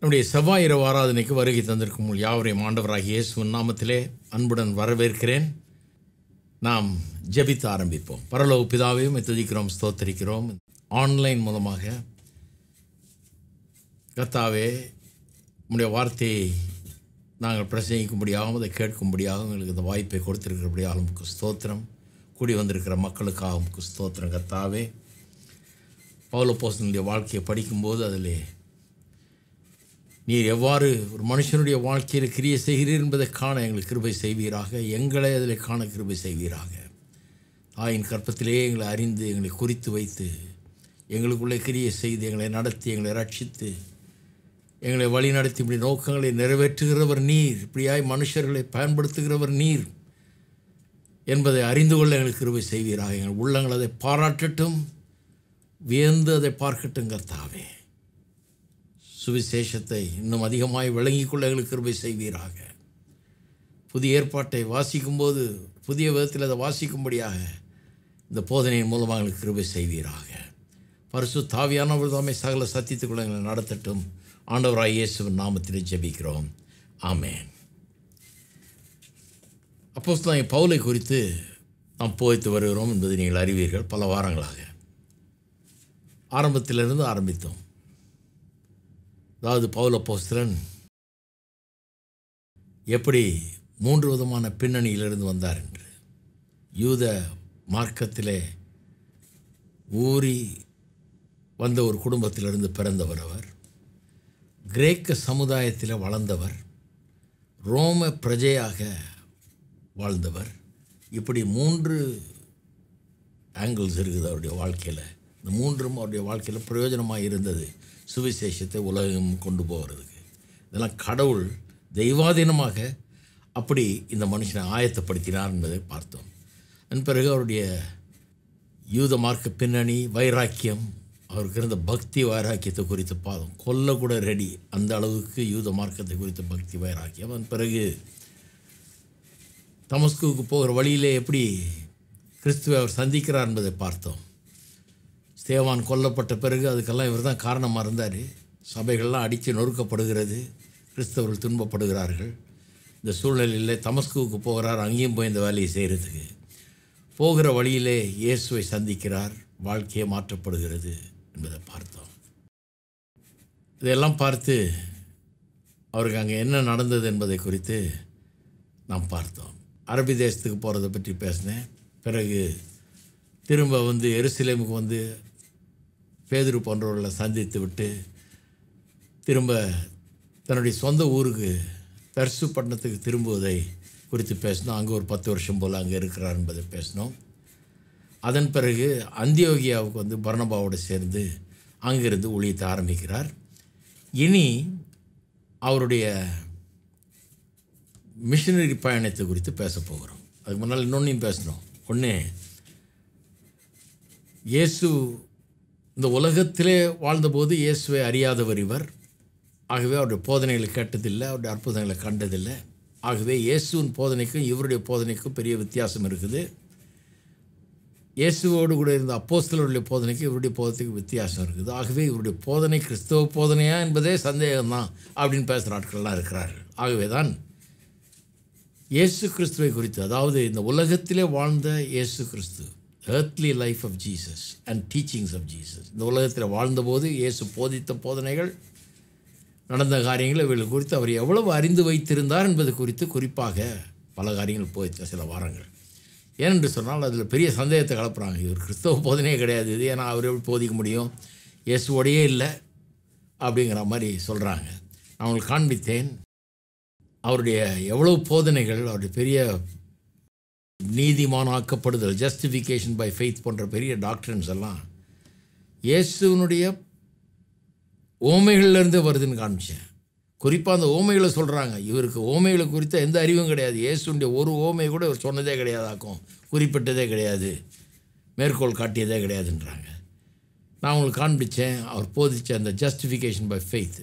நம்முடைய செவ்வாயிரவு ஆராதனைக்கு வருகை தந்திருக்கும் யாவரையும் மாண்டவராக இயேசுவின் நாமத்திலே அன்புடன் வரவேற்கிறேன் நாம் ஜபித்து ஆரம்பிப்போம் பரலோ பிதாவையும் துதிக்கிறோம் ஸ்தோத்தரிக்கிறோம் ஆன்லைன் மூலமாக கத்தாவே நம்முடைய வார்த்தையை நாங்கள் பிரசங்கிக்கும்படியாகவும் அதை கேட்கும்படியாகவும் எங்களுக்கு இந்த வாய்ப்பை கொடுத்துருக்கிறபடியாகவும் நமக்கு ஸ்தோத்திரம் கூடி வந்திருக்கிற மக்களுக்காக நமக்கு ஸ்தோத்திரம் கத்தாவே பௌல வாழ்க்கையை படிக்கும்போது அதில் நீர் எவ்வாறு ஒரு மனுஷனுடைய வாழ்க்கையில் கிரியை செய்கிறீர் என்பதை காண எங்களுக்கு கிருபை செய்வீராக எங்களை அதில் காண கிருபை செய்வீராக தாயின் கற்பத்திலேயே எங்களை அறிந்து எங்களை குறித்து வைத்து எங்களுக்குள்ளே கிரியை செய்து எங்களை நடத்தி எங்களை ரட்சித்து எங்களை வழி நடத்தி இப்படி நோக்கங்களை நிறைவேற்றுகிறவர் நீர் இப்படியாய் மனுஷர்களை பயன்படுத்துகிறவர் நீர் என்பதை அறிந்து கொள்ள எங்களுக்கு கிருபை செய்வீராக எங்கள் உள்ளங்கள் அதை பாராட்டட்டும் வியந்து அதை பார்க்கட்டும் கர்த்தாவே சுவிசேஷத்தை இன்னும் அதிகமாய் விளங்கிக் கொள்ள எங்களுக்கு கிருபை செய்வீராக புதிய ஏற்பாட்டை வாசிக்கும்போது புதிய விதத்தில் அதை வாசிக்கும்படியாக இந்த போதனையின் மூலமாக எங்களுக்கு கிருபை செய்வீராக பரிசு தாவியானவர் தாமே சகல சத்தியத்துக்குள்ள எங்களை நடத்தட்டும் ஆண்டவராய் இயேசுவின் நாமத்தில் ஜெபிக்கிறோம் ஆமேன் அப்போ என் பவுலை குறித்து நாம் போய்த்து வருகிறோம் என்பதை நீங்கள் அறிவீர்கள் பல வாரங்களாக ஆரம்பத்திலிருந்து ஆரம்பித்தோம் அதாவது பவுல போஸ்திரன் எப்படி மூன்று விதமான பின்னணியிலிருந்து வந்தார் என்று யூத மார்க்கத்திலே ஊறி வந்த ஒரு குடும்பத்திலிருந்து பிறந்தவர் அவர் கிரேக்க சமுதாயத்தில் வளர்ந்தவர் ரோம பிரஜையாக வாழ்ந்தவர் இப்படி மூன்று ஆங்கிள்ஸ் இருக்குது அவருடைய வாழ்க்கையில் இந்த மூன்றும் அவருடைய வாழ்க்கையில் பிரயோஜனமாக இருந்தது சுவிசேஷத்தை உலகம் கொண்டு போகிறதுக்கு இதெல்லாம் கடவுள் தெய்வாதீனமாக அப்படி இந்த மனுஷனை ஆயத்தப்படுத்தினார் என்பதை பார்த்தோம் அதன் பிறகு அவருடைய யூத மார்க்க பின்னணி வைராக்கியம் அவருக்கு இருந்த பக்தி வைராக்கியத்தை குறித்து பாதம் கொல்ல கூட ரெடி அந்த அளவுக்கு யூத மார்க்கத்தை குறித்த பக்தி வைராக்கியம் அதன் பிறகு தமஸ்குவுக்கு போகிற வழியிலே எப்படி கிறிஸ்துவை அவர் சந்திக்கிறார் என்பதை பார்த்தோம் தேவான் கொல்லப்பட்ட பிறகு அதுக்கெல்லாம் இவர் தான் காரணமாக இருந்தார் சபைகள்லாம் அடித்து நொறுக்கப்படுகிறது கிறிஸ்தவர்கள் துன்பப்படுகிறார்கள் இந்த சூழ்நிலையில் தமஸ்குவுக்கு போகிறார் அங்கேயும் போய் இந்த வேலையை செய்கிறதுக்கு போகிற வழியிலே இயேசுவை சந்திக்கிறார் வாழ்க்கையை மாற்றப்படுகிறது என்பதை பார்த்தோம் இதையெல்லாம் பார்த்து அவருக்கு அங்கே என்ன நடந்தது என்பதை குறித்து நாம் பார்த்தோம் அரபி தேசத்துக்கு போகிறத பற்றி பேசினேன் பிறகு திரும்ப வந்து எருசலேமுக்கு வந்து பேதுரு போன்றவர்களை சந்தித்து விட்டு திரும்ப தன்னுடைய சொந்த ஊருக்கு தர்சு பட்டணத்துக்கு திரும்புவதை குறித்து பேசினோம் அங்கே ஒரு பத்து வருஷம் போல் அங்கே இருக்கிறார் என்பதை பேசினோம் அதன் பிறகு அந்தியோகியாவுக்கு வந்து பர்ணபாவோடு சேர்ந்து அங்கிருந்து ஒழியத்தை ஆரம்பிக்கிறார் இனி அவருடைய மிஷினரி பயணத்தை குறித்து பேச போகிறோம் அதுக்கு முன்னால் இன்னொன்றையும் பேசணும் ஒன்று இயேசு இந்த உலகத்திலே வாழ்ந்தபோது இயேசுவை அறியாதவர் இவர் ஆகவே அவருடைய போதனைகளை கேட்டதில்லை அவருடைய அற்புதங்களை கண்டதில்லை ஆகவே இயேசுவின் போதனைக்கும் இவருடைய போதனைக்கும் பெரிய வித்தியாசம் இருக்குது இயேசுவோடு கூட இருந்த அப்போஸ்தலருடைய போதனைக்கு இவருடைய போதனைக்கு வித்தியாசம் இருக்குது ஆகவே இவருடைய போதனை கிறிஸ்தவ போதனையா என்பதே சந்தேகம்தான் அப்படின்னு பேசுகிற ஆட்கள்லாம் இருக்கிறார்கள் ஆகவே தான் இயேசு கிறிஸ்துவை குறித்து அதாவது இந்த உலகத்திலே வாழ்ந்த இயேசு கிறிஸ்துவ earthly life of Jesus and teachings of Jesus இந்த உலகத்தில் வாழ்ந்தபோது இயேசு போதித்த போதனைகள் நடந்த காரியங்கள் இவர்கள் குறித்து அவர் எவ்வளவு அறிந்து வைத்திருந்தார் என்பது குறித்து குறிப்பாக பல காரியங்கள் போதித்த சில வாரங்கள் ஏனென்று சொன்னால் அதில் பெரிய சந்தேகத்தை கலப்புறாங்க இவர் கிறிஸ்தவ போதனையே கிடையாது இது ஏன்னா அவர் எப்படி போதிக்க முடியும் இயேசுவோடையே இல்லை அப்படிங்கிற மாதிரி சொல்கிறாங்க நான் காண்பித்தேன் அவருடைய எவ்வளவு போதனைகள் அவருடைய பெரிய நீதிமானாக்கப்படுதல் ஜஸ்டிஃபிகேஷன் பை ஃபெய்த் போன்ற பெரிய டாக்டர்ஸ் எல்லாம் இயேசுனுடைய ஓமைகள்லேருந்தே வருதுன்னு காமிச்சேன் குறிப்பாக அந்த ஓமைகளை சொல்கிறாங்க இவருக்கு ஓமைகளை குறித்த எந்த அறிவும் கிடையாது இயேசுடைய ஒரு ஓமை கூட இவர் சொன்னதே கிடையாதாக்கும் குறிப்பிட்டதே கிடையாது மேற்கோள் காட்டியதே கிடையாதுன்றாங்க நான் உங்களுக்கு காண்பித்தேன் அவர் போதித்த அந்த ஜஸ்டிஃபிகேஷன் பை ஃபெய்த்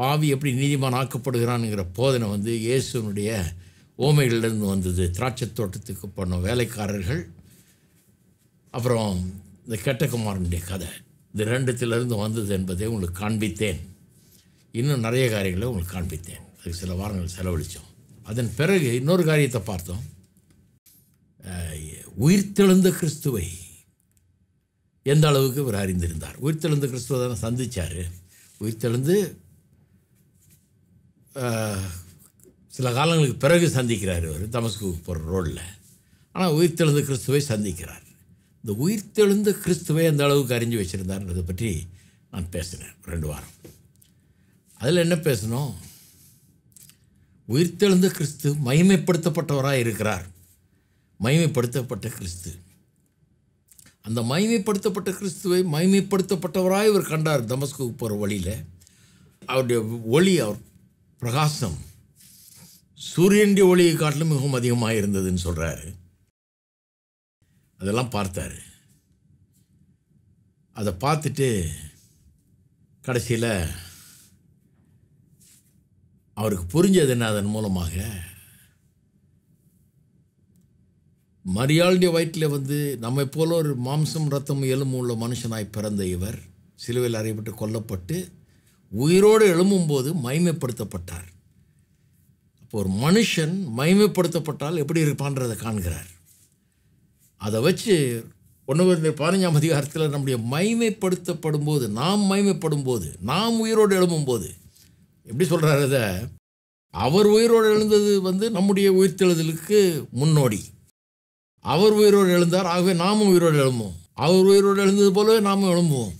பாவி எப்படி நீதிமான் ஆக்கப்படுகிறான்ங்கிற போதனை வந்து இயேசுனுடைய ஓமையிலிருந்து வந்தது திராட்சை தோட்டத்துக்கு போன வேலைக்காரர்கள் அப்புறம் இந்த கெட்டகுமாரனுடைய கதை இது ரெண்டுத்திலிருந்து வந்தது என்பதை உங்களுக்கு காண்பித்தேன் இன்னும் நிறைய காரியங்களை உங்களுக்கு காண்பித்தேன் அதுக்கு சில வாரங்கள் செலவழித்தோம் அதன் பிறகு இன்னொரு காரியத்தை பார்த்தோம் உயிர்த்தெழுந்த கிறிஸ்துவை எந்த அளவுக்கு இவர் அறிந்திருந்தார் உயிர்த்தெழுந்த கிறிஸ்துவை தானே சந்தித்தார் உயிர்த்தெழுந்து சில காலங்களுக்கு பிறகு சந்திக்கிறார் இவர் தமஸ்கு போகிற ரோடில் ஆனால் உயிர்த்தெழுந்து கிறிஸ்துவை சந்திக்கிறார் இந்த உயிர்த்தெழுந்து கிறிஸ்துவை அந்த அளவுக்கு அறிஞ்சு வச்சுருந்தார்ன்றதை பற்றி நான் பேசினேன் ரெண்டு வாரம் அதில் என்ன பேசணும் உயிர்த்தெழுந்த கிறிஸ்து மகிமைப்படுத்தப்பட்டவராக இருக்கிறார் மகிமைப்படுத்தப்பட்ட கிறிஸ்து அந்த மகிமைப்படுத்தப்பட்ட கிறிஸ்துவை மகிமைப்படுத்தப்பட்டவராக இவர் கண்டார் தமஸ்குக்கு போகிற வழியில் அவருடைய ஒளி அவர் பிரகாசம் சூரியன்டி ஒளியை காட்டிலும் மிகவும் அதிகமாக இருந்ததுன்னு சொல்கிறாரு அதெல்லாம் பார்த்தார் அதை பார்த்துட்டு கடைசியில் அவருக்கு புரிஞ்சது என்ன அதன் மூலமாக மரியாளுடைய வயிற்றில் வந்து நம்மை போல ஒரு மாம்சம் ரத்தம் எலும்பு உள்ள மனுஷனாய் பிறந்த இவர் சிலுவையில் அறையப்பட்டு கொல்லப்பட்டு உயிரோடு எழும்பும்போது மைமைப்படுத்தப்பட்டார் ஒரு மனுஷன் மகிமைப்படுத்தப்பட்டால் எப்படி இருப்பான்றதை காண்கிறார் அதை வச்சு ஒன்று பதினஞ்சாம் அதிகாரத்தில் நம்முடைய மகிமைப்படுத்தப்படும் போது நாம் மைமைப்படும் போது நாம் உயிரோடு எழும்பும் போது எப்படி சொல்கிறார் அதை அவர் உயிரோடு எழுந்தது வந்து நம்முடைய உயிர்த்தெழுதலுக்கு முன்னோடி அவர் உயிரோடு எழுந்தார் ஆகவே நாமும் உயிரோடு எழும்புவோம் அவர் உயிரோடு எழுந்தது போலவே நாமும் எழும்புவோம்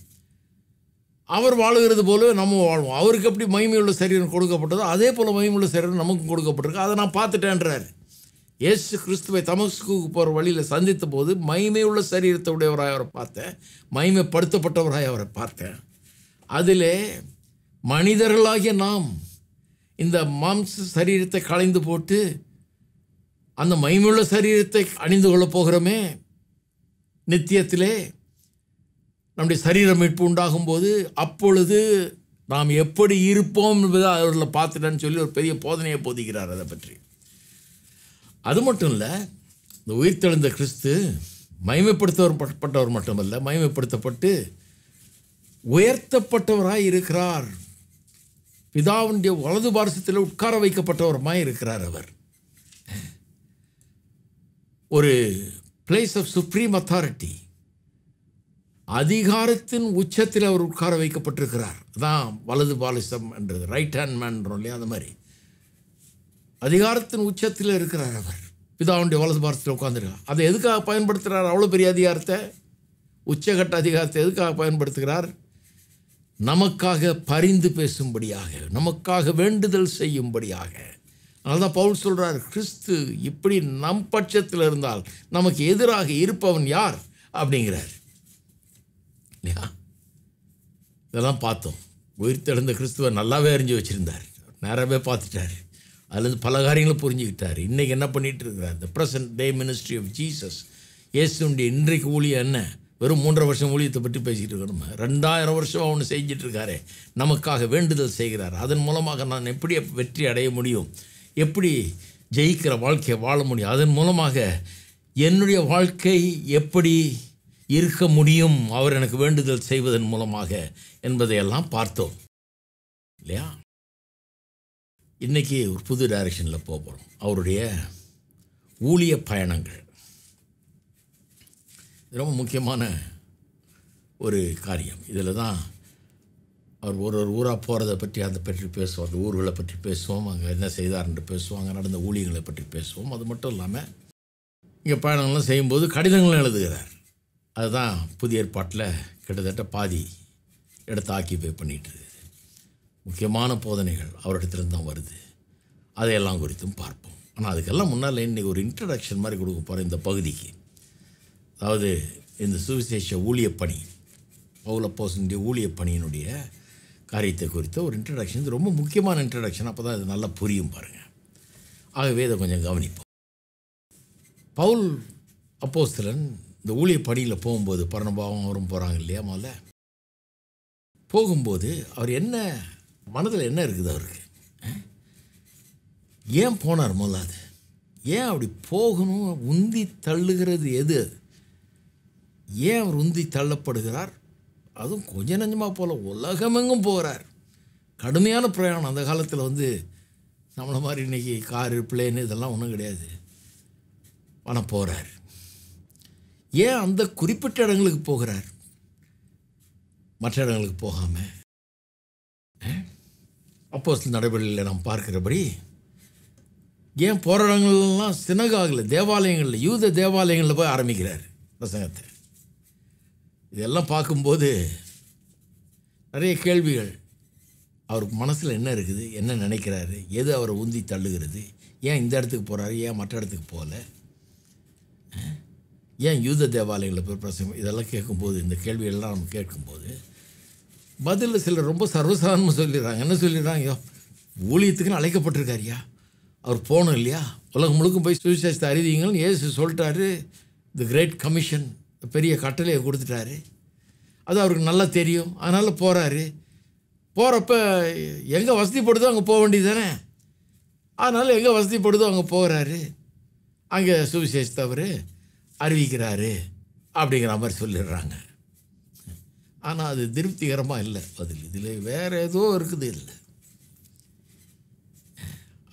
அவர் வாழுகிறது போல நம்ம வாழ்வோம் அவருக்கு எப்படி மகிமையுள்ள சரீரம் கொடுக்கப்பட்டதோ அதே போல் மகிமையுள்ள சரீரம் நமக்கும் கொடுக்கப்பட்டிருக்கு அதை நான் பார்த்துட்டேன்றார் இயேசு கிறிஸ்துவை தமஸ்கு போகிற வழியில் சந்தித்த போது மகிமையுள்ள சரீரத்தை உடையவராக அவரை பார்த்தேன் மகிமைப்படுத்தப்பட்டவராக அவரை பார்த்தேன் அதிலே மனிதர்களாகிய நாம் இந்த மாம்ச சரீரத்தை களைந்து போட்டு அந்த மகிமுள்ள சரீரத்தை அணிந்து கொள்ளப் போகிறோமே நித்தியத்திலே நம்முடைய சரீர மீட்பு உண்டாகும் போது அப்பொழுது நாம் எப்படி இருப்போம் என்பதை அவர்களை பார்த்துட்டேன்னு சொல்லி ஒரு பெரிய போதனையை போதிக்கிறார் அதை பற்றி அது மட்டும் இல்லை இந்த உயிர்த்தெழுந்த கிறிஸ்து மயமைப்படுத்தவர் பட்டவர் மட்டுமல்ல மயமைப்படுத்தப்பட்டு உயர்த்தப்பட்டவராக இருக்கிறார் பிதாவுடைய வலது பாரசத்தில் உட்கார வைக்கப்பட்டவருமாய் இருக்கிறார் அவர் ஒரு பிளேஸ் ஆஃப் சுப்ரீம் அத்தாரிட்டி அதிகாரத்தின் உச்சத்தில் அவர் உட்கார வைக்கப்பட்டிருக்கிறார் தான் வலது பாலிசம் என்றது ரைட் ஹேண்ட் மேன்றோம் இல்லையா அந்த மாதிரி அதிகாரத்தின் உச்சத்தில் இருக்கிறார் அவர் பிதாவுடைய வலது பாலத்தில் உட்காந்துருக்கார் அதை எதுக்காக பயன்படுத்துகிறார் அவ்வளோ பெரிய அதிகாரத்தை உச்சகட்ட அதிகாரத்தை எதுக்காக பயன்படுத்துகிறார் நமக்காக பரிந்து பேசும்படியாக நமக்காக வேண்டுதல் செய்யும்படியாக அதனால தான் பவுல் சொல்கிறார் கிறிஸ்து இப்படி நம் பட்சத்தில் இருந்தால் நமக்கு எதிராக இருப்பவன் யார் அப்படிங்கிறார் இல்லையா இதெல்லாம் பார்த்தோம் உயிர்த்தெழுந்த கிறிஸ்துவ நல்லாவே அறிஞ்சு வச்சுருந்தார் நேராகவே பார்த்துட்டார் அதுலேருந்து பல காரியங்களும் புரிஞ்சுக்கிட்டார் இன்றைக்கி என்ன பண்ணிகிட்டு இருக்கிறார் the present day ministry of Jesus இயேசுடைய இன்றைக்கு ஊழியம் என்ன வெறும் மூன்றரை வருஷம் ஊழியத்தை பற்றி பேசிகிட்டு இருக்கணுமா ரெண்டாயிரம் வருஷம் அவனு செஞ்சிட்ருக்காரு நமக்காக வேண்டுதல் செய்கிறார் அதன் மூலமாக நான் எப்படி வெற்றி அடைய முடியும் எப்படி ஜெயிக்கிற வாழ்க்கையை வாழ முடியும் அதன் மூலமாக என்னுடைய வாழ்க்கை எப்படி இருக்க முடியும் அவர் எனக்கு வேண்டுதல் செய்வதன் மூலமாக என்பதையெல்லாம் பார்த்தோம் இல்லையா இன்றைக்கி ஒரு புது டைரக்ஷனில் போகிறோம் அவருடைய ஊழிய பயணங்கள் ரொம்ப முக்கியமான ஒரு காரியம் இதில் தான் அவர் ஒரு ஒரு ஊராக போகிறத பற்றி அதை பற்றி பேசுவோம் அந்த ஊர்களை பற்றி பேசுவோம் அங்கே என்ன செய்தார்ன்று பேசுவோம் அங்கே நடந்த ஊழியங்களை பற்றி பேசுவோம் அது மட்டும் இல்லாமல் இங்கே பயணங்கள்லாம் செய்யும்போது கடிதங்கள் எழுதுகிறார் அதுதான் புதிய ஏற்பாட்டில் கிட்டத்தட்ட பாதி இடத்த ஆக்கிபை பண்ணிகிட்டு முக்கியமான போதனைகள் அவரிடத்துலேருந்து தான் வருது அதையெல்லாம் குறித்தும் பார்ப்போம் ஆனால் அதுக்கெல்லாம் முன்னால் இன்றைக்கி ஒரு இன்ட்ரடக்ஷன் மாதிரி கொடுக்க போகிறேன் இந்த பகுதிக்கு அதாவது இந்த சுவிசேஷ ஊழியப்பணி ஊழியப் ஊழியப்பணியினுடைய காரியத்தை குறித்த ஒரு இன்ட்ரடக்ஷன் இது ரொம்ப முக்கியமான இன்ட்ரடக்ஷன் அப்போ தான் இது நல்லா புரியும் பாருங்கள் ஆகவே இதை கொஞ்சம் கவனிப்போம் பவுல் அப்போஸ்தலன் இந்த ஊழிய படியில் போகும்போது பரணபாவம் அவரும் போகிறாங்க இல்லையா முதல்ல போகும்போது அவர் என்ன மனதில் என்ன இருக்குது அவருக்கு ஏன் போனார் முதல்ல அது ஏன் அப்படி போகணும் உந்தி தள்ளுகிறது எது ஏன் அவர் உந்தி தள்ளப்படுகிறார் அதுவும் கொஞ்சம் நஞ்சமாக போல உலகமெங்கும் போகிறார் கடுமையான பிரயாணம் அந்த காலத்தில் வந்து நம்மளை மாதிரி இன்றைக்கி காரு பிளேனு இதெல்லாம் ஒன்றும் கிடையாது ஆனால் போகிறார் ஏன் அந்த குறிப்பிட்ட இடங்களுக்கு போகிறார் மற்ற இடங்களுக்கு போகாமல் அப்போ நடைபெறையில் நாம் பார்க்கிறபடி ஏன் போகிற இடங்கள்லாம் சினகாகில் தேவாலயங்களில் யூத தேவாலயங்களில் போய் ஆரம்பிக்கிறார் பிரசங்கத்தை இதெல்லாம் பார்க்கும்போது நிறைய கேள்விகள் அவருக்கு மனசில் என்ன இருக்குது என்ன நினைக்கிறாரு எது அவரை உந்தி தள்ளுகிறது ஏன் இந்த இடத்துக்கு போகிறாரு ஏன் மற்ற இடத்துக்கு போகல ஏன் யூத தேவாலயங்களை பிரசங்கம் இதெல்லாம் கேட்கும்போது இந்த கேள்வியெல்லாம் நம்ம கேட்கும்போது பதிலில் சிலர் ரொம்ப சர்வசாதாரணமாக சொல்லிடுறாங்க என்ன சொல்லிடுறாங்க ஊழியத்துக்குன்னு அழைக்கப்பட்டிருக்காருயா அவர் போகணும் இல்லையா உலகம் முழுக்கம் போய் சுவிசேஷத்தை அறிவிங்கன்னு ஏசு சொல்லிட்டாரு த கிரேட் கமிஷன் பெரிய கட்டளையை கொடுத்துட்டாரு அது அவருக்கு நல்லா தெரியும் அதனால் போகிறாரு போகிறப்ப எங்கே வசதிப்படுதோ அங்கே போக வேண்டியது தானே அதனால் எங்கே வசதிப்படுதோ அங்கே போகிறாரு அங்கே சுவிசேஷத்தை அவர் அறிவிக்கிறாரு அப்படிங்கிற மாதிரி சொல்லிடுறாங்க ஆனால் அது திருப்திகரமாக இல்லை பதில் இதில் வேறு ஏதோ இருக்குது இல்லை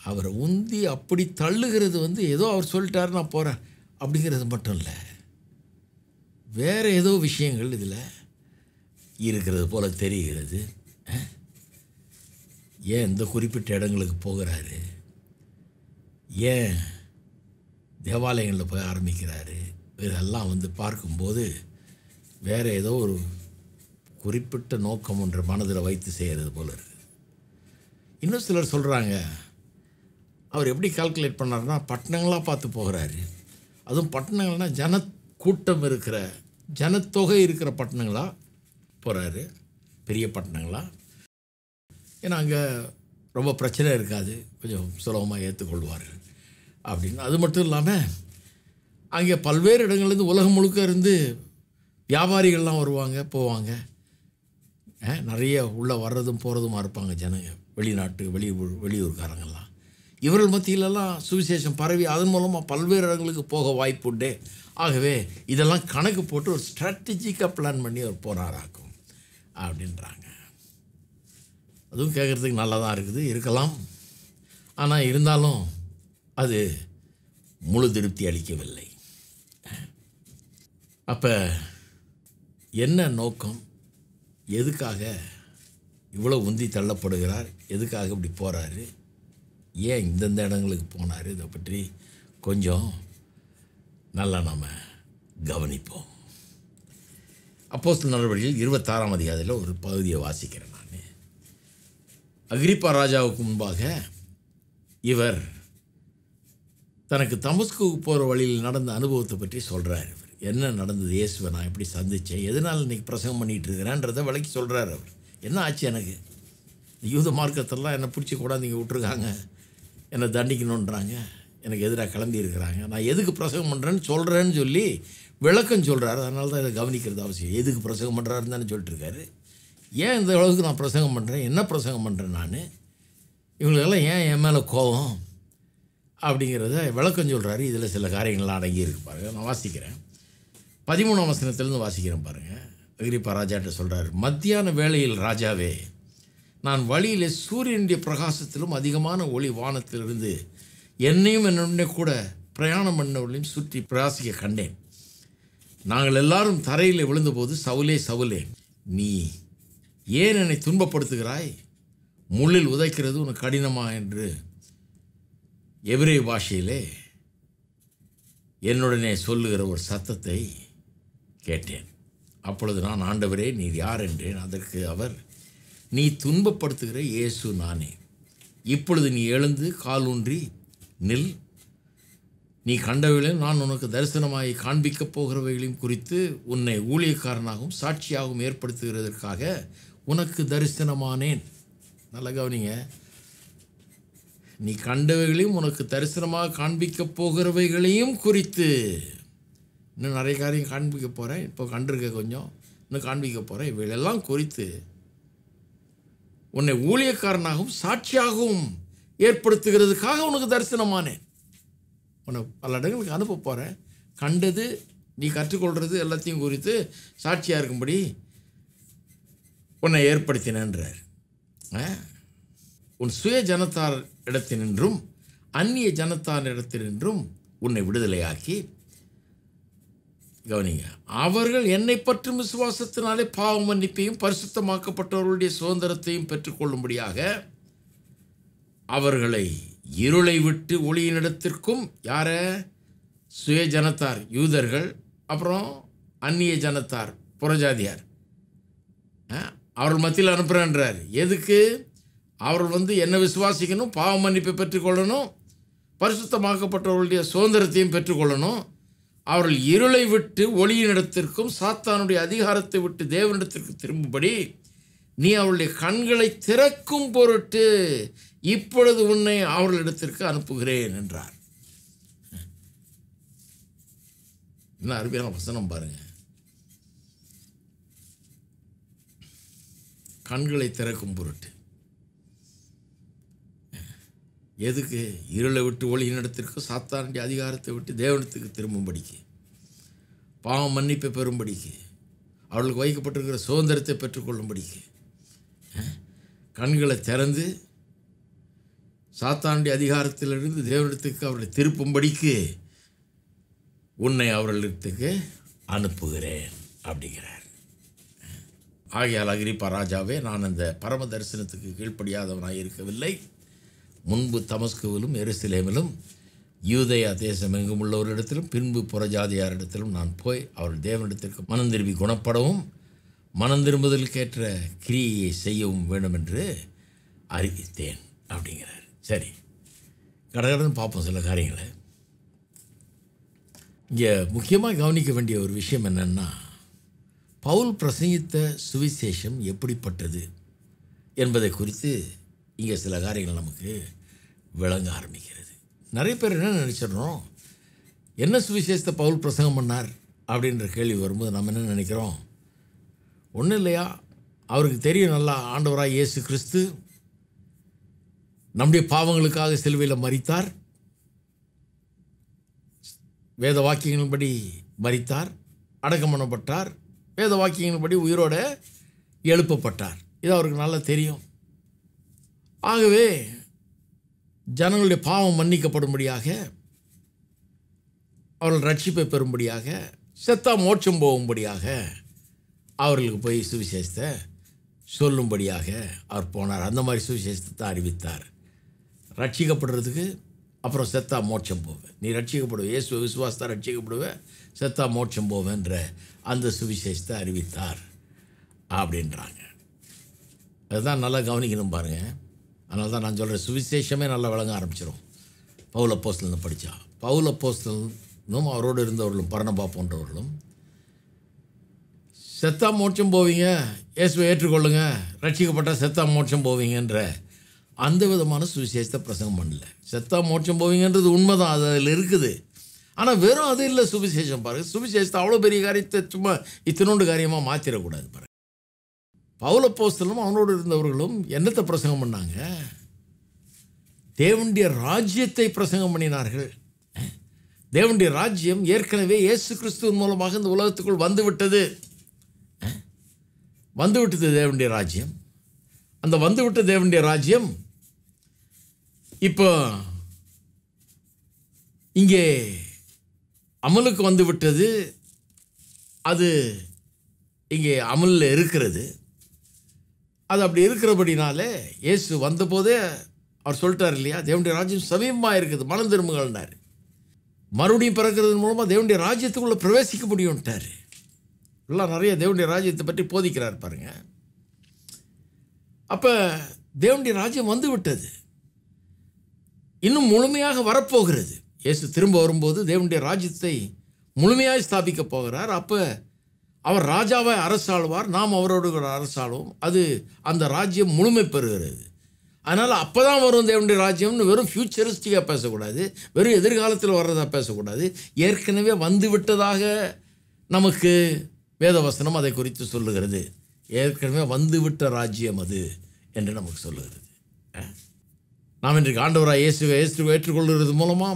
அவரை உந்தி அப்படி தள்ளுகிறது வந்து ஏதோ அவர் சொல்லிட்டாரு நான் போகிறேன் அப்படிங்கிறது மட்டும் இல்லை வேறு ஏதோ விஷயங்கள் இதில் இருக்கிறது போல் தெரிகிறது ஏன் இந்த குறிப்பிட்ட இடங்களுக்கு போகிறாரு ஏன் தேவாலயங்களில் போய் ஆரம்பிக்கிறாரு இதெல்லாம் வந்து பார்க்கும்போது வேறு ஏதோ ஒரு குறிப்பிட்ட நோக்கம் ஒன்று மனதில் வைத்து செய்கிறது போல இருக்குது இன்னும் சிலர் சொல்கிறாங்க அவர் எப்படி கால்குலேட் பண்ணார்னா பட்டணங்களாக பார்த்து போகிறாரு அதுவும் பட்டணங்கள்னால் ஜன கூட்டம் இருக்கிற ஜனத்தொகை இருக்கிற பட்டணங்களாக போகிறாரு பெரிய பட்டணங்களா ஏன்னா அங்கே ரொம்ப பிரச்சனை இருக்காது கொஞ்சம் சுலபமாக ஏற்றுக்கொள்வார்கள் அப்படின்னு அது மட்டும் இல்லாமல் அங்கே பல்வேறு இடங்கள்லேருந்து உலகம் முழுக்க இருந்து வியாபாரிகள்லாம் வருவாங்க போவாங்க நிறைய உள்ளே வர்றதும் போகிறதுமாக இருப்பாங்க ஜனங்க வெளிநாட்டு வெளி வெளியூர்காரங்கள்லாம் இவர்கள் மத்தியிலெல்லாம் சுவிசேஷம் பரவி அதன் மூலமாக பல்வேறு இடங்களுக்கு போக வாய்ப்பு உண்டு ஆகவே இதெல்லாம் கணக்கு போட்டு ஒரு ஸ்ட்ராட்டஜிக்காக பிளான் பண்ணி அவர் போகிறாராக்கும் அப்படின்றாங்க அதுவும் கேட்குறதுக்கு நல்லா தான் இருக்குது இருக்கலாம் ஆனால் இருந்தாலும் அது முழு திருப்தி அளிக்கவில்லை அப்போ என்ன நோக்கம் எதுக்காக இவ்வளோ உந்தி தள்ளப்படுகிறார் எதுக்காக இப்படி போகிறாரு ஏன் இந்தந்த இடங்களுக்கு போனார் இதை பற்றி கொஞ்சம் நல்லா நாம் கவனிப்போம் அப்போஸ்தல் நடவடிக்கையில் இருபத்தாறாம் அதிகாரத்தில் ஒரு பகுதியை வாசிக்கிறேன் நான் அக்ரிப்பா ராஜாவுக்கு முன்பாக இவர் தனக்கு தமஸ்குக்கு போகிற வழியில் நடந்த அனுபவத்தை பற்றி சொல்கிறார் இவர் என்ன நடந்தது இயேசுவை நான் எப்படி சந்தித்தேன் எதனால் இன்றைக்கி பிரசங்கம் பண்ணிகிட்டு இருக்கிறேன்றதை விலைக்கு சொல்கிறார் அவர் என்ன ஆச்சு எனக்கு யூத மார்க்கத்தெல்லாம் என்னை பிடிச்சி கூடாது நீங்கள் விட்டுருக்காங்க என்னை தண்டிக்கணுன்றாங்க எனக்கு எதிராக கிளம்பி இருக்கிறாங்க நான் எதுக்கு பிரசங்கம் பண்ணுறேன்னு சொல்கிறேன்னு சொல்லி விளக்கம் சொல்கிறாரு அதனால தான் இதை கவனிக்கிறது அவசியம் எதுக்கு பிரசங்கம் பண்ணுறாருன்னு தானே சொல்லிட்டுருக்காரு ஏன் இந்த அளவுக்கு நான் பிரசங்கம் பண்ணுறேன் என்ன பிரசங்கம் பண்ணுறேன் நான் இவங்களுக்கெல்லாம் ஏன் என் மேலே கோபம் அப்படிங்கிறத விளக்கம் சொல்கிறாரு இதில் சில காரியங்கள்லாம் அடங்கியிருக்கு பாருங்கள் நான் வாசிக்கிறேன் பதிமூணாம் வசனத்திலிருந்து வாசிக்கிறேன் பாருங்கள் அகிரிப்பா ராஜாட்ட சொல்கிறார் மத்தியான வேளையில் ராஜாவே நான் வழியிலே சூரியனுடைய பிரகாசத்திலும் அதிகமான ஒளி வானத்திலிருந்து என்னையும் என்னுடைய கூட பிரயாணம் பண்ணவர்களையும் சுற்றி பிரகாசிக்க கண்டேன் நாங்கள் எல்லாரும் தரையில் விழுந்தபோது சவுலே சவுலே நீ ஏன் என்னை துன்பப்படுத்துகிறாய் முள்ளில் உதைக்கிறது உனக்கு கடினமா என்று எவ்ரே பாஷையிலே என்னுடனே சொல்லுகிற ஒரு சத்தத்தை கேட்டேன் அப்பொழுது நான் ஆண்டவரே நீர் யார் என்றேன் அதற்கு அவர் நீ துன்பப்படுத்துகிற இயேசு நானே இப்பொழுது நீ எழுந்து காலூன்றி நில் நீ கண்டவைகளையும் நான் உனக்கு தரிசனமாகி காண்பிக்கப் போகிறவைகளையும் குறித்து உன்னை ஊழியக்காரனாகவும் சாட்சியாகவும் ஏற்படுத்துகிறதற்காக உனக்கு தரிசனமானேன் நல்லா கவனிங்க நீ கண்டவைகளையும் உனக்கு தரிசனமாக காண்பிக்கப் போகிறவைகளையும் குறித்து இன்னும் நிறைய காரியம் காண்பிக்க போகிறேன் இப்போ கண்டிருக்க கொஞ்சம் இன்னும் காண்பிக்க போகிறேன் இவைகளெல்லாம் குறித்து உன்னை ஊழியக்காரனாகவும் சாட்சியாகவும் ஏற்படுத்துகிறதுக்காக உனக்கு தரிசனமானேன் உன்னை பல இடங்களுக்கு அனுப்ப போகிறேன் கண்டது நீ கற்றுக்கொள்கிறது எல்லாத்தையும் குறித்து சாட்சியாக இருக்கும்படி உன்னை ஏற்படுத்தினேன்றார் உன் சுய ஜனத்தார் இடத்தினின்றும் அந்நிய ஜனத்தார் இடத்தினின்றும் உன்னை விடுதலையாக்கி கவனிங்க அவர்கள் என்னை பற்றும் விசுவாசத்தினாலே பாவ மன்னிப்பையும் பரிசுத்தமாக்கப்பட்டவர்களுடைய சுதந்திரத்தையும் பெற்றுக்கொள்ளும்படியாக அவர்களை இருளை விட்டு ஒளியினிடத்திற்கும் யார சுய ஜனத்தார் யூதர்கள் அப்புறம் அந்நிய ஜனத்தார் புறஜாதியார் அவர்கள் மத்தியில் அனுப்புகிறேன்றார் எதுக்கு அவர்கள் வந்து என்ன விசுவாசிக்கணும் பாவ மன்னிப்பை பெற்றுக்கொள்ளணும் பரிசுத்தமாக்கப்பட்டவர்களுடைய சுதந்திரத்தையும் பெற்றுக்கொள்ளணும் அவர்கள் இருளை விட்டு ஒளியினிடத்திற்கும் சாத்தானுடைய அதிகாரத்தை விட்டு தேவனிடத்திற்கு திரும்பும்படி நீ அவருடைய கண்களை திறக்கும் பொருட்டு இப்பொழுது உன்னை அவர்களிடத்திற்கு அனுப்புகிறேன் என்றார் என்ன அருமையான வசனம் பாருங்க கண்களை திறக்கும் பொருட்டு எதுக்கு இருளை விட்டு ஒளியினிடத்திற்கு சாத்தானுடைய அதிகாரத்தை விட்டு தேவனத்துக்கு திரும்பும்படிக்கு பாவம் மன்னிப்பை பெறும்படிக்கு அவளுக்கு வைக்கப்பட்டிருக்கிற சுதந்திரத்தை பெற்றுக்கொள்ளும்படிக்கு கண்களை திறந்து சாத்தானுடைய அதிகாரத்திலிருந்து தேவனத்துக்கு அவர்களை திருப்பும்படிக்கு உன்னை அவர்களிடத்துக்கு அனுப்புகிறேன் அப்படிங்கிறார் ஆகையால் அகிரிப்பா ராஜாவே நான் அந்த பரம தரிசனத்துக்கு கீழ்ப்படியாதவனாக இருக்கவில்லை முன்பு தமஸ்குவிலும் எருசலேமிலும் யூதயா தேசம் எங்கும் உள்ளவரிடத்திலும் பின்பு புறஜாதியாரிடத்திலும் நான் போய் அவர்கள் தேவனிடத்திற்கு மனம் திரும்பி குணப்படவும் மனம் திரும்புதலுக்கேற்ற கிரியையை செய்யவும் வேண்டும் என்று அறிவித்தேன் அப்படிங்கிறார் சரி கடகடன்னு பார்ப்போம் சில காரியங்களை இங்கே முக்கியமாக கவனிக்க வேண்டிய ஒரு விஷயம் என்னென்னா பவுல் பிரசங்கித்த சுவிசேஷம் எப்படிப்பட்டது என்பதை குறித்து இங்கே சில காரியங்கள் நமக்கு விளங்க ஆரம்பிக்கிறது நிறைய பேர் என்ன நினச்சிட்றோம் என்ன சுவிசேஷத்தை பவுல் பிரசங்கம் பண்ணார் அப்படின்ற கேள்வி வரும்போது நம்ம என்ன நினைக்கிறோம் ஒன்றும் இல்லையா அவருக்கு தெரியும் நல்லா ஆண்டவராக இயேசு கிறிஸ்து நம்முடைய பாவங்களுக்காக சிலுவையில் மறித்தார் வேத வாக்கியங்களின்படி மறித்தார் அடக்கம் பண்ணப்பட்டார் வேத வாக்கியங்களின்படி உயிரோடு எழுப்பப்பட்டார் இது அவருக்கு நல்லா தெரியும் ஆகவே ஜனங்களுடைய பாவம் மன்னிக்கப்படும்படியாக அவர்கள் ரட்சிப்பை பெறும்படியாக செத்தா மோட்சம் போகும்படியாக அவர்களுக்கு போய் சுவிசேஷத்தை சொல்லும்படியாக அவர் போனார் அந்த மாதிரி சுவிசேஷத்தை அறிவித்தார் ரட்சிக்கப்படுறதுக்கு அப்புறம் செத்தா மோட்சம் போவேன் நீ ரட்சிக்கப்படுவே இயேசு விசுவாசத்தை ரட்சிக்கப்படுவேன் செத்தா மோட்சம் போவேன்ற அந்த சுவிசேஷத்தை அறிவித்தார் அப்படின்றாங்க அதுதான் நல்லா கவனிக்கணும் பாருங்கள் அதனால தான் நான் சொல்கிறேன் சுவிசேஷமே நல்லா விளங்க ஆரம்பிச்சிடும் பவுல போஸ்டல்னு படித்தா பவுல போஸ்டல்னும் அவரோடு இருந்தவர்களும் பரணபா போன்றவர்களும் செத்தா மோட்சம் போவீங்க இயேசுவை ஏற்றுக்கொள்ளுங்க ரட்சிக்கப்பட்டால் செத்தா மோட்சம் போவீங்கன்ற அந்த விதமான சுவிசேஷத்தை பிரசங்கம் பண்ணல செத்தா மோட்சம் போவீங்கன்றது உண்மை தான் அது அதில் இருக்குது ஆனால் வெறும் அது இல்லை சுவிசேஷம் பாருங்கள் சுவிசேஷத்தை அவ்வளோ பெரிய காரியத்தை சும்மா இத்தினோண்டு காரியமாக மாற்றிடக்கூடாது பாருங்கள் பவுலப்போஸ்தலும் அவனோடு இருந்தவர்களும் என்னத்தை பிரசங்கம் பண்ணாங்க தேவண்டிய ராஜ்யத்தை பிரசங்கம் பண்ணினார்கள் தேவண்டிய ராஜ்யம் ஏற்கனவே இயேசு கிறிஸ்துவின் மூலமாக இந்த உலகத்துக்குள் வந்துவிட்டது வந்துவிட்டது தேவண்டிய ராஜ்யம் அந்த வந்துவிட்ட தேவண்டிய ராஜ்யம் இப்போ இங்கே அமலுக்கு வந்துவிட்டது அது இங்கே அமலில் இருக்கிறது அது அப்படி இருக்கிறபடினாலே இயேசு வந்தபோதே அவர் சொல்லிட்டார் இல்லையா தேவனுடைய ராஜ்யம் சமீபமாக இருக்குது மனம் திரும்புகள்னார் மறுபடியும் பிறக்கிறது மூலமாக தேவனுடைய ராஜ்யத்துக்குள்ளே பிரவேசிக்க முடியும்ட்டார் எல்லாம் நிறைய தேவனுடைய ராஜ்யத்தை பற்றி போதிக்கிறார் பாருங்கள் அப்போ தேவனுடைய ராஜ்யம் வந்து விட்டது இன்னும் முழுமையாக வரப்போகிறது இயேசு திரும்ப வரும்போது தேவனுடைய ராஜ்யத்தை முழுமையாக ஸ்தாபிக்க போகிறார் அப்போ அவர் ராஜாவை அரசாழ்வார் நாம் அவரோடு அரசாழ்வோம் அது அந்த ராஜ்யம் முழுமை பெறுகிறது அதனால் அப்போ தான் வரும் தேவனுடைய ராஜ்யம்னு வெறும் ஃப்யூச்சரிஸ்டிக்காக பேசக்கூடாது வெறும் எதிர்காலத்தில் வர்றதாக பேசக்கூடாது ஏற்கனவே வந்துவிட்டதாக நமக்கு வேதவசனம் அதை குறித்து சொல்லுகிறது ஏற்கனவே வந்துவிட்ட ராஜ்யம் அது என்று நமக்கு சொல்லுகிறது நாம் இன்றைக்கு ஆண்டவராக இயேசு இயேசுவை ஏற்றுக்கொள்கிறது மூலமாக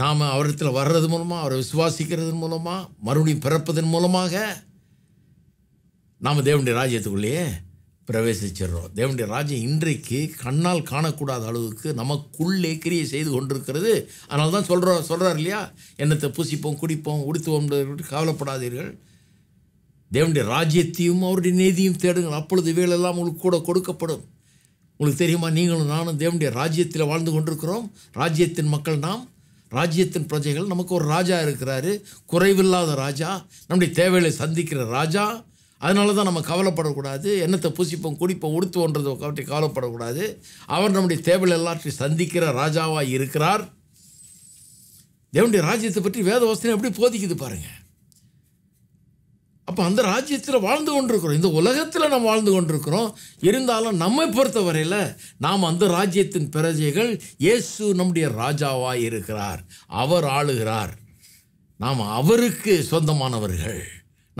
நாம் அவரிடத்தில் வர்றது மூலமாக அவரை விசுவாசிக்கிறது மூலமாக மறுபடியும் பிறப்பதன் மூலமாக நாம் தேவனுடைய ராஜ்யத்துக்குள்ளேயே பிரவேசிச்சிடுறோம் தேவனுடைய ராஜ்யம் இன்றைக்கு கண்ணால் காணக்கூடாத அளவுக்கு நமக்குள்ளே கிரியை செய்து கொண்டிருக்கிறது அதனால தான் சொல்கிறோம் சொல்கிறார் இல்லையா என்னத்தை பூசிப்போம் குடிப்போம் உடுத்துவோம் கவலைப்படாதீர்கள் தேவனுடைய ராஜ்யத்தையும் அவருடைய நீதியும் தேடுங்கள் அப்பொழுது வேலையெல்லாம் உங்களுக்கு கூட கொடுக்கப்படும் உங்களுக்கு தெரியுமா நீங்களும் நானும் தேவனுடைய ராஜ்யத்தில் வாழ்ந்து கொண்டிருக்கிறோம் ராஜ்யத்தின் மக்கள் நாம் ராஜ்யத்தின் பிரஜைகள் நமக்கு ஒரு ராஜா இருக்கிறாரு குறைவில்லாத ராஜா நம்முடைய தேவைகளை சந்திக்கிற ராஜா அதனால தான் நம்ம கவலைப்படக்கூடாது என்னத்தை பூசிப்போம் குடிப்போம் உடுத்துவோன்றது கவட்டி கவலைப்படக்கூடாது அவர் நம்முடைய தேவையில் எல்லாற்றையும் சந்திக்கிற ராஜாவாக இருக்கிறார் தேவனுடைய ராஜ்யத்தை பற்றி வேத வசனம் எப்படி போதிக்குது பாருங்கள் அப்போ அந்த ராஜ்யத்தில் வாழ்ந்து கொண்டிருக்கிறோம் இந்த உலகத்தில் நம்ம வாழ்ந்து கொண்டிருக்கிறோம் இருந்தாலும் நம்மை பொறுத்தவரையில் நாம் அந்த ராஜ்யத்தின் பிரஜைகள் இயேசு நம்முடைய ராஜாவாக இருக்கிறார் அவர் ஆளுகிறார் நாம் அவருக்கு சொந்தமானவர்கள்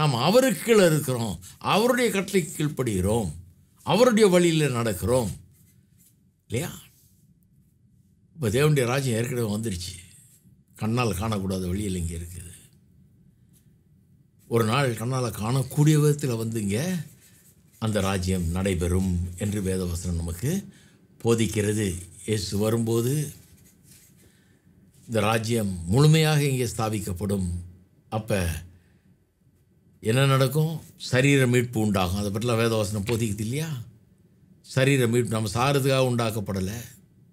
நாம் அவருக்குள்ள இருக்கிறோம் அவருடைய கட்டளை கீழ்ப்படுகிறோம் அவருடைய வழியில் நடக்கிறோம் இல்லையா இப்போ தேவனுடைய ராஜ்யம் ஏற்கனவே வந்துருச்சு கண்ணால் காணக்கூடாத வழியில் இங்கே இருக்குது ஒரு நாள் கண்ணால் காணக்கூடிய விதத்தில் வந்து இங்கே அந்த ராஜ்யம் நடைபெறும் என்று வேதவசனம் நமக்கு போதிக்கிறது இயேசு வரும்போது இந்த ராஜ்யம் முழுமையாக இங்கே ஸ்தாபிக்கப்படும் அப்போ என்ன நடக்கும் சரீர மீட்பு உண்டாகும் அதை பற்றிலாம் வேதவசனம் போதிக்குது இல்லையா சரீர மீட்பு நம்ம சாரதுக்காக உண்டாக்கப்படலை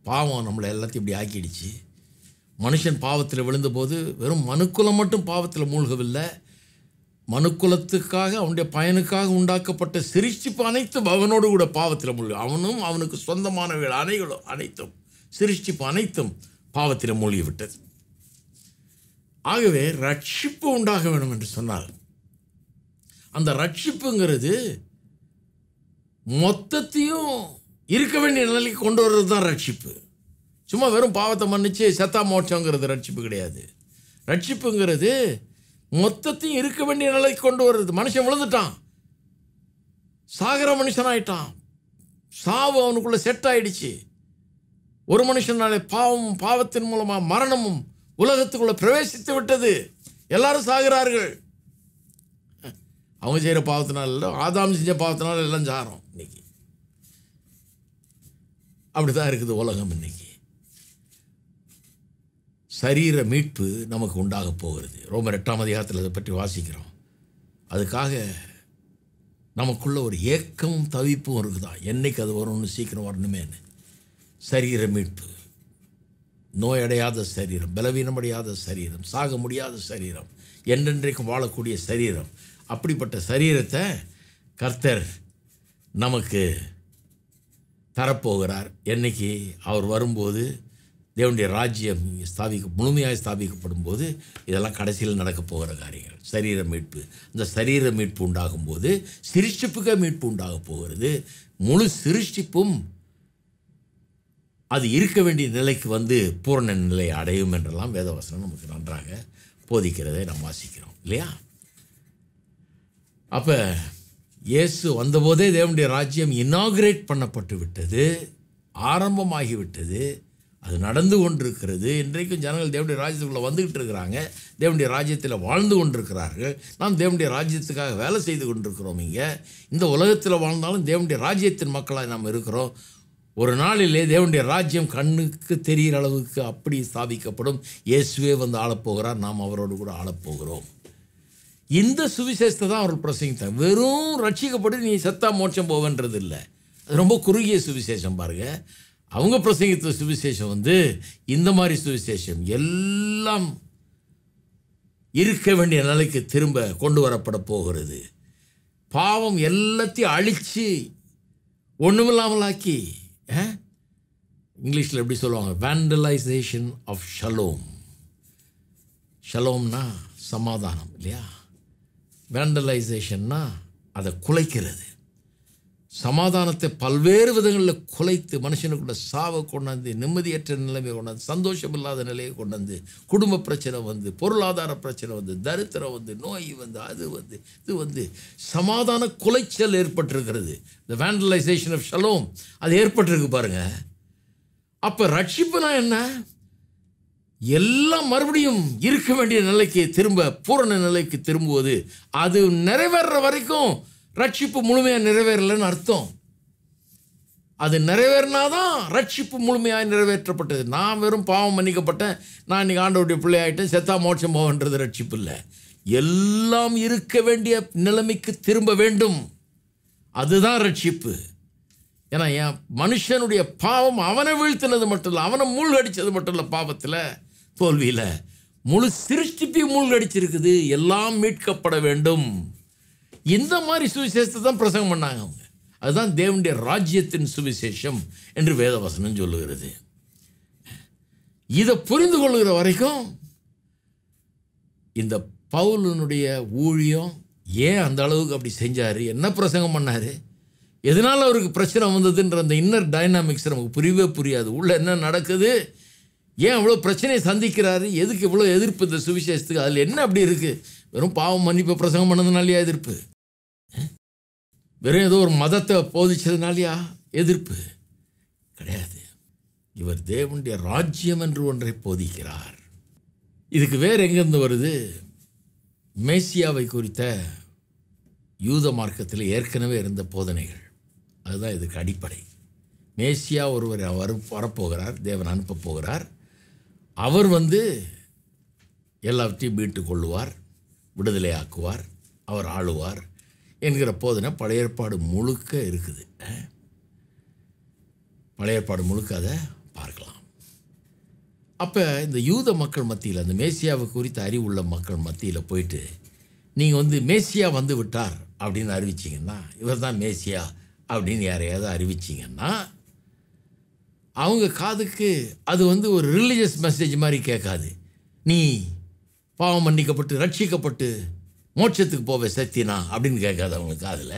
பாவம் நம்மளை எல்லாத்தையும் இப்படி ஆக்கிடுச்சு மனுஷன் பாவத்தில் விழுந்தபோது வெறும் மனுக்குலம் மட்டும் பாவத்தில் மூழ்கவில்லை மனுக்குலத்துக்காக அவனுடைய பயனுக்காக உண்டாக்கப்பட்ட சிருஷ்டிப்பு அனைத்தும் அவனோடு கூட பாவத்தில் மூழ்கி அவனும் அவனுக்கு சொந்தமானவைகள் அனைகளும் அனைத்தும் சிருஷ்டிப்பு அனைத்தும் பாவத்தில் மூழ்கிவிட்டது ஆகவே ரட்சிப்பு உண்டாக வேண்டும் என்று சொன்னார் அந்த ரட்சிப்புங்கிறது மொத்தத்தையும் இருக்க வேண்டிய நிலைக்கு கொண்டு வர்றது தான் ரட்சிப்பு சும்மா வெறும் பாவத்தை மன்னிச்சு செத்தா மோட்சங்கிறது ரட்சிப்பு கிடையாது ரட்சிப்புங்கிறது மொத்தத்தையும் இருக்க வேண்டிய நிலைக்கு கொண்டு வருது மனுஷன் விழுந்துட்டான் சாகிற மனுஷன் ஆயிட்டான் சாவு அவனுக்குள்ளே செட் ஆயிடுச்சு ஒரு மனுஷனாலே பாவமும் பாவத்தின் மூலமாக மரணமும் உலகத்துக்குள்ளே பிரவேசித்து விட்டது எல்லாரும் சாகிறார்கள் அவங்க செய்கிற பாவத்தினால இல்லை ஆதாம் செஞ்ச பாவத்தினால எல்லாம் சாகிறோம் இன்னைக்கு அப்படி தான் இருக்குது உலகம் இன்னைக்கு சரீர மீட்பு நமக்கு உண்டாக போகிறது ரொம்ப எட்டாம் அதிகாரத்தில் அதை பற்றி வாசிக்கிறோம் அதுக்காக நமக்குள்ள ஒரு ஏக்கமும் தவிப்பும் இருக்குதான் என்றைக்கு அது வரும்னு சீக்கிரம் வரணுமேன்னு சரீர மீட்பு நோயடையாத சரீரம் பலவீனமடையாத சரீரம் சாக முடியாத சரீரம் என்றென்றைக்கும் வாழக்கூடிய சரீரம் அப்படிப்பட்ட சரீரத்தை கர்த்தர் நமக்கு தரப்போகிறார் என்றைக்கு அவர் வரும்போது தேவனுடைய ராஜ்யம் ஸ்தாபிக்க முழுமையாக ஸ்தாபிக்கப்படும் போது இதெல்லாம் கடைசியில் நடக்க போகிற காரியங்கள் சரீர மீட்பு இந்த சரீர மீட்பு உண்டாகும் போது சிருஷ்டிப்புக்கே மீட்பு உண்டாக போகிறது முழு சிருஷ்டிப்பும் அது இருக்க வேண்டிய நிலைக்கு வந்து பூரண நிலை அடையும் என்றெல்லாம் வேதவசனம் நமக்கு நன்றாக போதிக்கிறதை நாம் வாசிக்கிறோம் இல்லையா அப்போ இயேசு வந்தபோதே தேவனுடைய ராஜ்யம் இனாகிரேட் பண்ணப்பட்டு விட்டது ஆரம்பமாகிவிட்டது அது நடந்து கொண்டிருக்கிறது இன்றைக்கும் ஜனங்கள் தேவனுடைய ராஜ்யத்துக்குள்ளே வந்துக்கிட்டு இருக்கிறாங்க தேவனுடைய ராஜ்யத்தில் வாழ்ந்து கொண்டிருக்கிறார்கள் நாம் தேவனுடைய ராஜ்யத்துக்காக வேலை செய்து கொண்டிருக்கிறோம் இங்கே இந்த உலகத்தில் வாழ்ந்தாலும் தேவனுடைய ராஜ்யத்தின் மக்களாக நாம் இருக்கிறோம் ஒரு நாளிலே தேவனுடைய ராஜ்யம் கண்ணுக்கு தெரிகிற அளவுக்கு அப்படி ஸ்தாபிக்கப்படும் இயேசுவே வந்து ஆளப்போகிறார் நாம் அவரோடு கூட ஆளப்போகிறோம் இந்த சுவிசேஷத்தை தான் அவர் பிரசங்கித்த வெறும் ரட்சிக்கப்பட்டு நீ செத்தா மோட்சம் போவேன்றது இல்லை அது ரொம்ப குறுகிய சுவிசேஷம் பாருங்கள் அவங்க பிரசங்கித்த சுவிசேஷம் வந்து இந்த மாதிரி சுவிசேஷம் எல்லாம் இருக்க வேண்டிய நிலைக்கு திரும்ப கொண்டு வரப்பட போகிறது பாவம் எல்லாத்தையும் அழித்து ஒன்றுமில்லாமலாக்கி இங்கிலீஷில் எப்படி சொல்லுவாங்க வேண்டலைசேஷன் ஆஃப் ஷலோம் ஷலோம்னா சமாதானம் இல்லையா வேண்டலைசேஷன்னா அதை குலைக்கிறது சமாதானத்தை பல்வேறு விதங்களில் குலைத்து மனுஷனுக்குள்ள சாவை கொண்டாந்து நிம்மதியற்ற நிலைமை கொண்டாந்து சந்தோஷம் இல்லாத நிலையை கொண்டாந்து குடும்ப பிரச்சனை வந்து பொருளாதார பிரச்சனை வந்து தரித்திரம் வந்து நோய் வந்து அது வந்து இது வந்து சமாதான குலைச்சல் ஏற்பட்டிருக்கிறது இந்த வேண்டலைசேஷன் ஆஃப் ஷலோம் அது ஏற்பட்டிருக்கு பாருங்கள் அப்போ ரட்சிப்புனா என்ன எல்லாம் மறுபடியும் இருக்க வேண்டிய நிலைக்கு திரும்ப பூரண நிலைக்கு திரும்புவது அது நிறைவேற வரைக்கும் ரட்சிப்பு முழுமையாக நிறைவேறலைன்னு அர்த்தம் அது நிறைவேறினாதான் ரட்சிப்பு முழுமையாக நிறைவேற்றப்பட்டது நான் வெறும் பாவம் மன்னிக்கப்பட்டேன் நான் இன்னைக்கு ஆண்டோடைய பிள்ளையாயிட்டேன் செத்தா மோட்சம் போகன்றது ரட்சிப்பு இல்லை எல்லாம் இருக்க வேண்டிய நிலைமைக்கு திரும்ப வேண்டும் அதுதான் ரட்சிப்பு ஏன்னா என் மனுஷனுடைய பாவம் அவனை வீழ்த்தினது மட்டும் இல்லை அவனை மூழ்கடித்தது மட்டும் இல்லை பாவத்தில் தோல்வியில் முழு சிருஷ்டிப்பையும் மூழ்கடிச்சிருக்குது எல்லாம் மீட்கப்பட வேண்டும் இந்த மாதிரி சுவிசேஷத்தை தான் பிரசங்கம் பண்ணாங்க அவங்க அதுதான் தேவனுடைய ராஜ்யத்தின் சுவிசேஷம் என்று வேதவசனம் சொல்லுகிறது இதை புரிந்து கொள்கிற வரைக்கும் இந்த பவுலனுடைய ஊழியம் ஏன் அந்த அளவுக்கு அப்படி செஞ்சார் என்ன பிரசங்கம் பண்ணார் எதனால் அவருக்கு பிரச்சனை வந்ததுன்ற அந்த இன்னர் டைனாமிக்ஸ் நமக்கு புரியவே புரியாது உள்ளே என்ன நடக்குது ஏன் இவ்வளோ பிரச்சனையை சந்திக்கிறாரு எதுக்கு இவ்வளோ எதிர்ப்பு இந்த சுவிசேஷத்துக்கு அதில் என்ன அப்படி இருக்குது வெறும் பாவம் மன்னிப்பு பிரசங்கம் பண்ணதுனாலேயே எதிர்ப்பு வெறும் ஏதோ ஒரு மதத்தை போதிச்சதுனாலயா எதிர்ப்பு கிடையாது இவர் தேவனுடைய ராஜ்யம் என்று ஒன்றை போதிக்கிறார் இதுக்கு வேறு எங்கேருந்து வருது மேசியாவை குறித்த யூத மார்க்கத்தில் ஏற்கனவே இருந்த போதனைகள் அதுதான் இதுக்கு அடிப்படை மேசியா ஒருவர் அவர் வரப்போகிறார் தேவன் அனுப்ப போகிறார் அவர் வந்து எல்லாவற்றையும் மீட்டு கொள்ளுவார் விடுதலையாக்குவார் அவர் ஆளுவார் என்கிற போதனை பழைய ஏற்பாடு முழுக்க இருக்குது பழைய ஏற்பாடு முழுக்க அதை பார்க்கலாம் அப்போ இந்த யூத மக்கள் மத்தியில் அந்த மேசியாவை குறித்த அறிவு உள்ள மக்கள் மத்தியில் போயிட்டு நீங்கள் வந்து மேசியா வந்து விட்டார் அப்படின்னு அறிவிச்சிங்கன்னா இவர் தான் மேசியா அப்படின்னு யாரையாவது அறிவிச்சிங்கன்னா அவங்க காதுக்கு அது வந்து ஒரு ரிலீஜியஸ் மெசேஜ் மாதிரி கேட்காது நீ பாவம் மன்னிக்கப்பட்டு ரட்சிக்கப்பட்டு மோட்சத்துக்கு போவே சக்தினா அப்படின்னு கேட்காது அவங்களுக்கு அதில்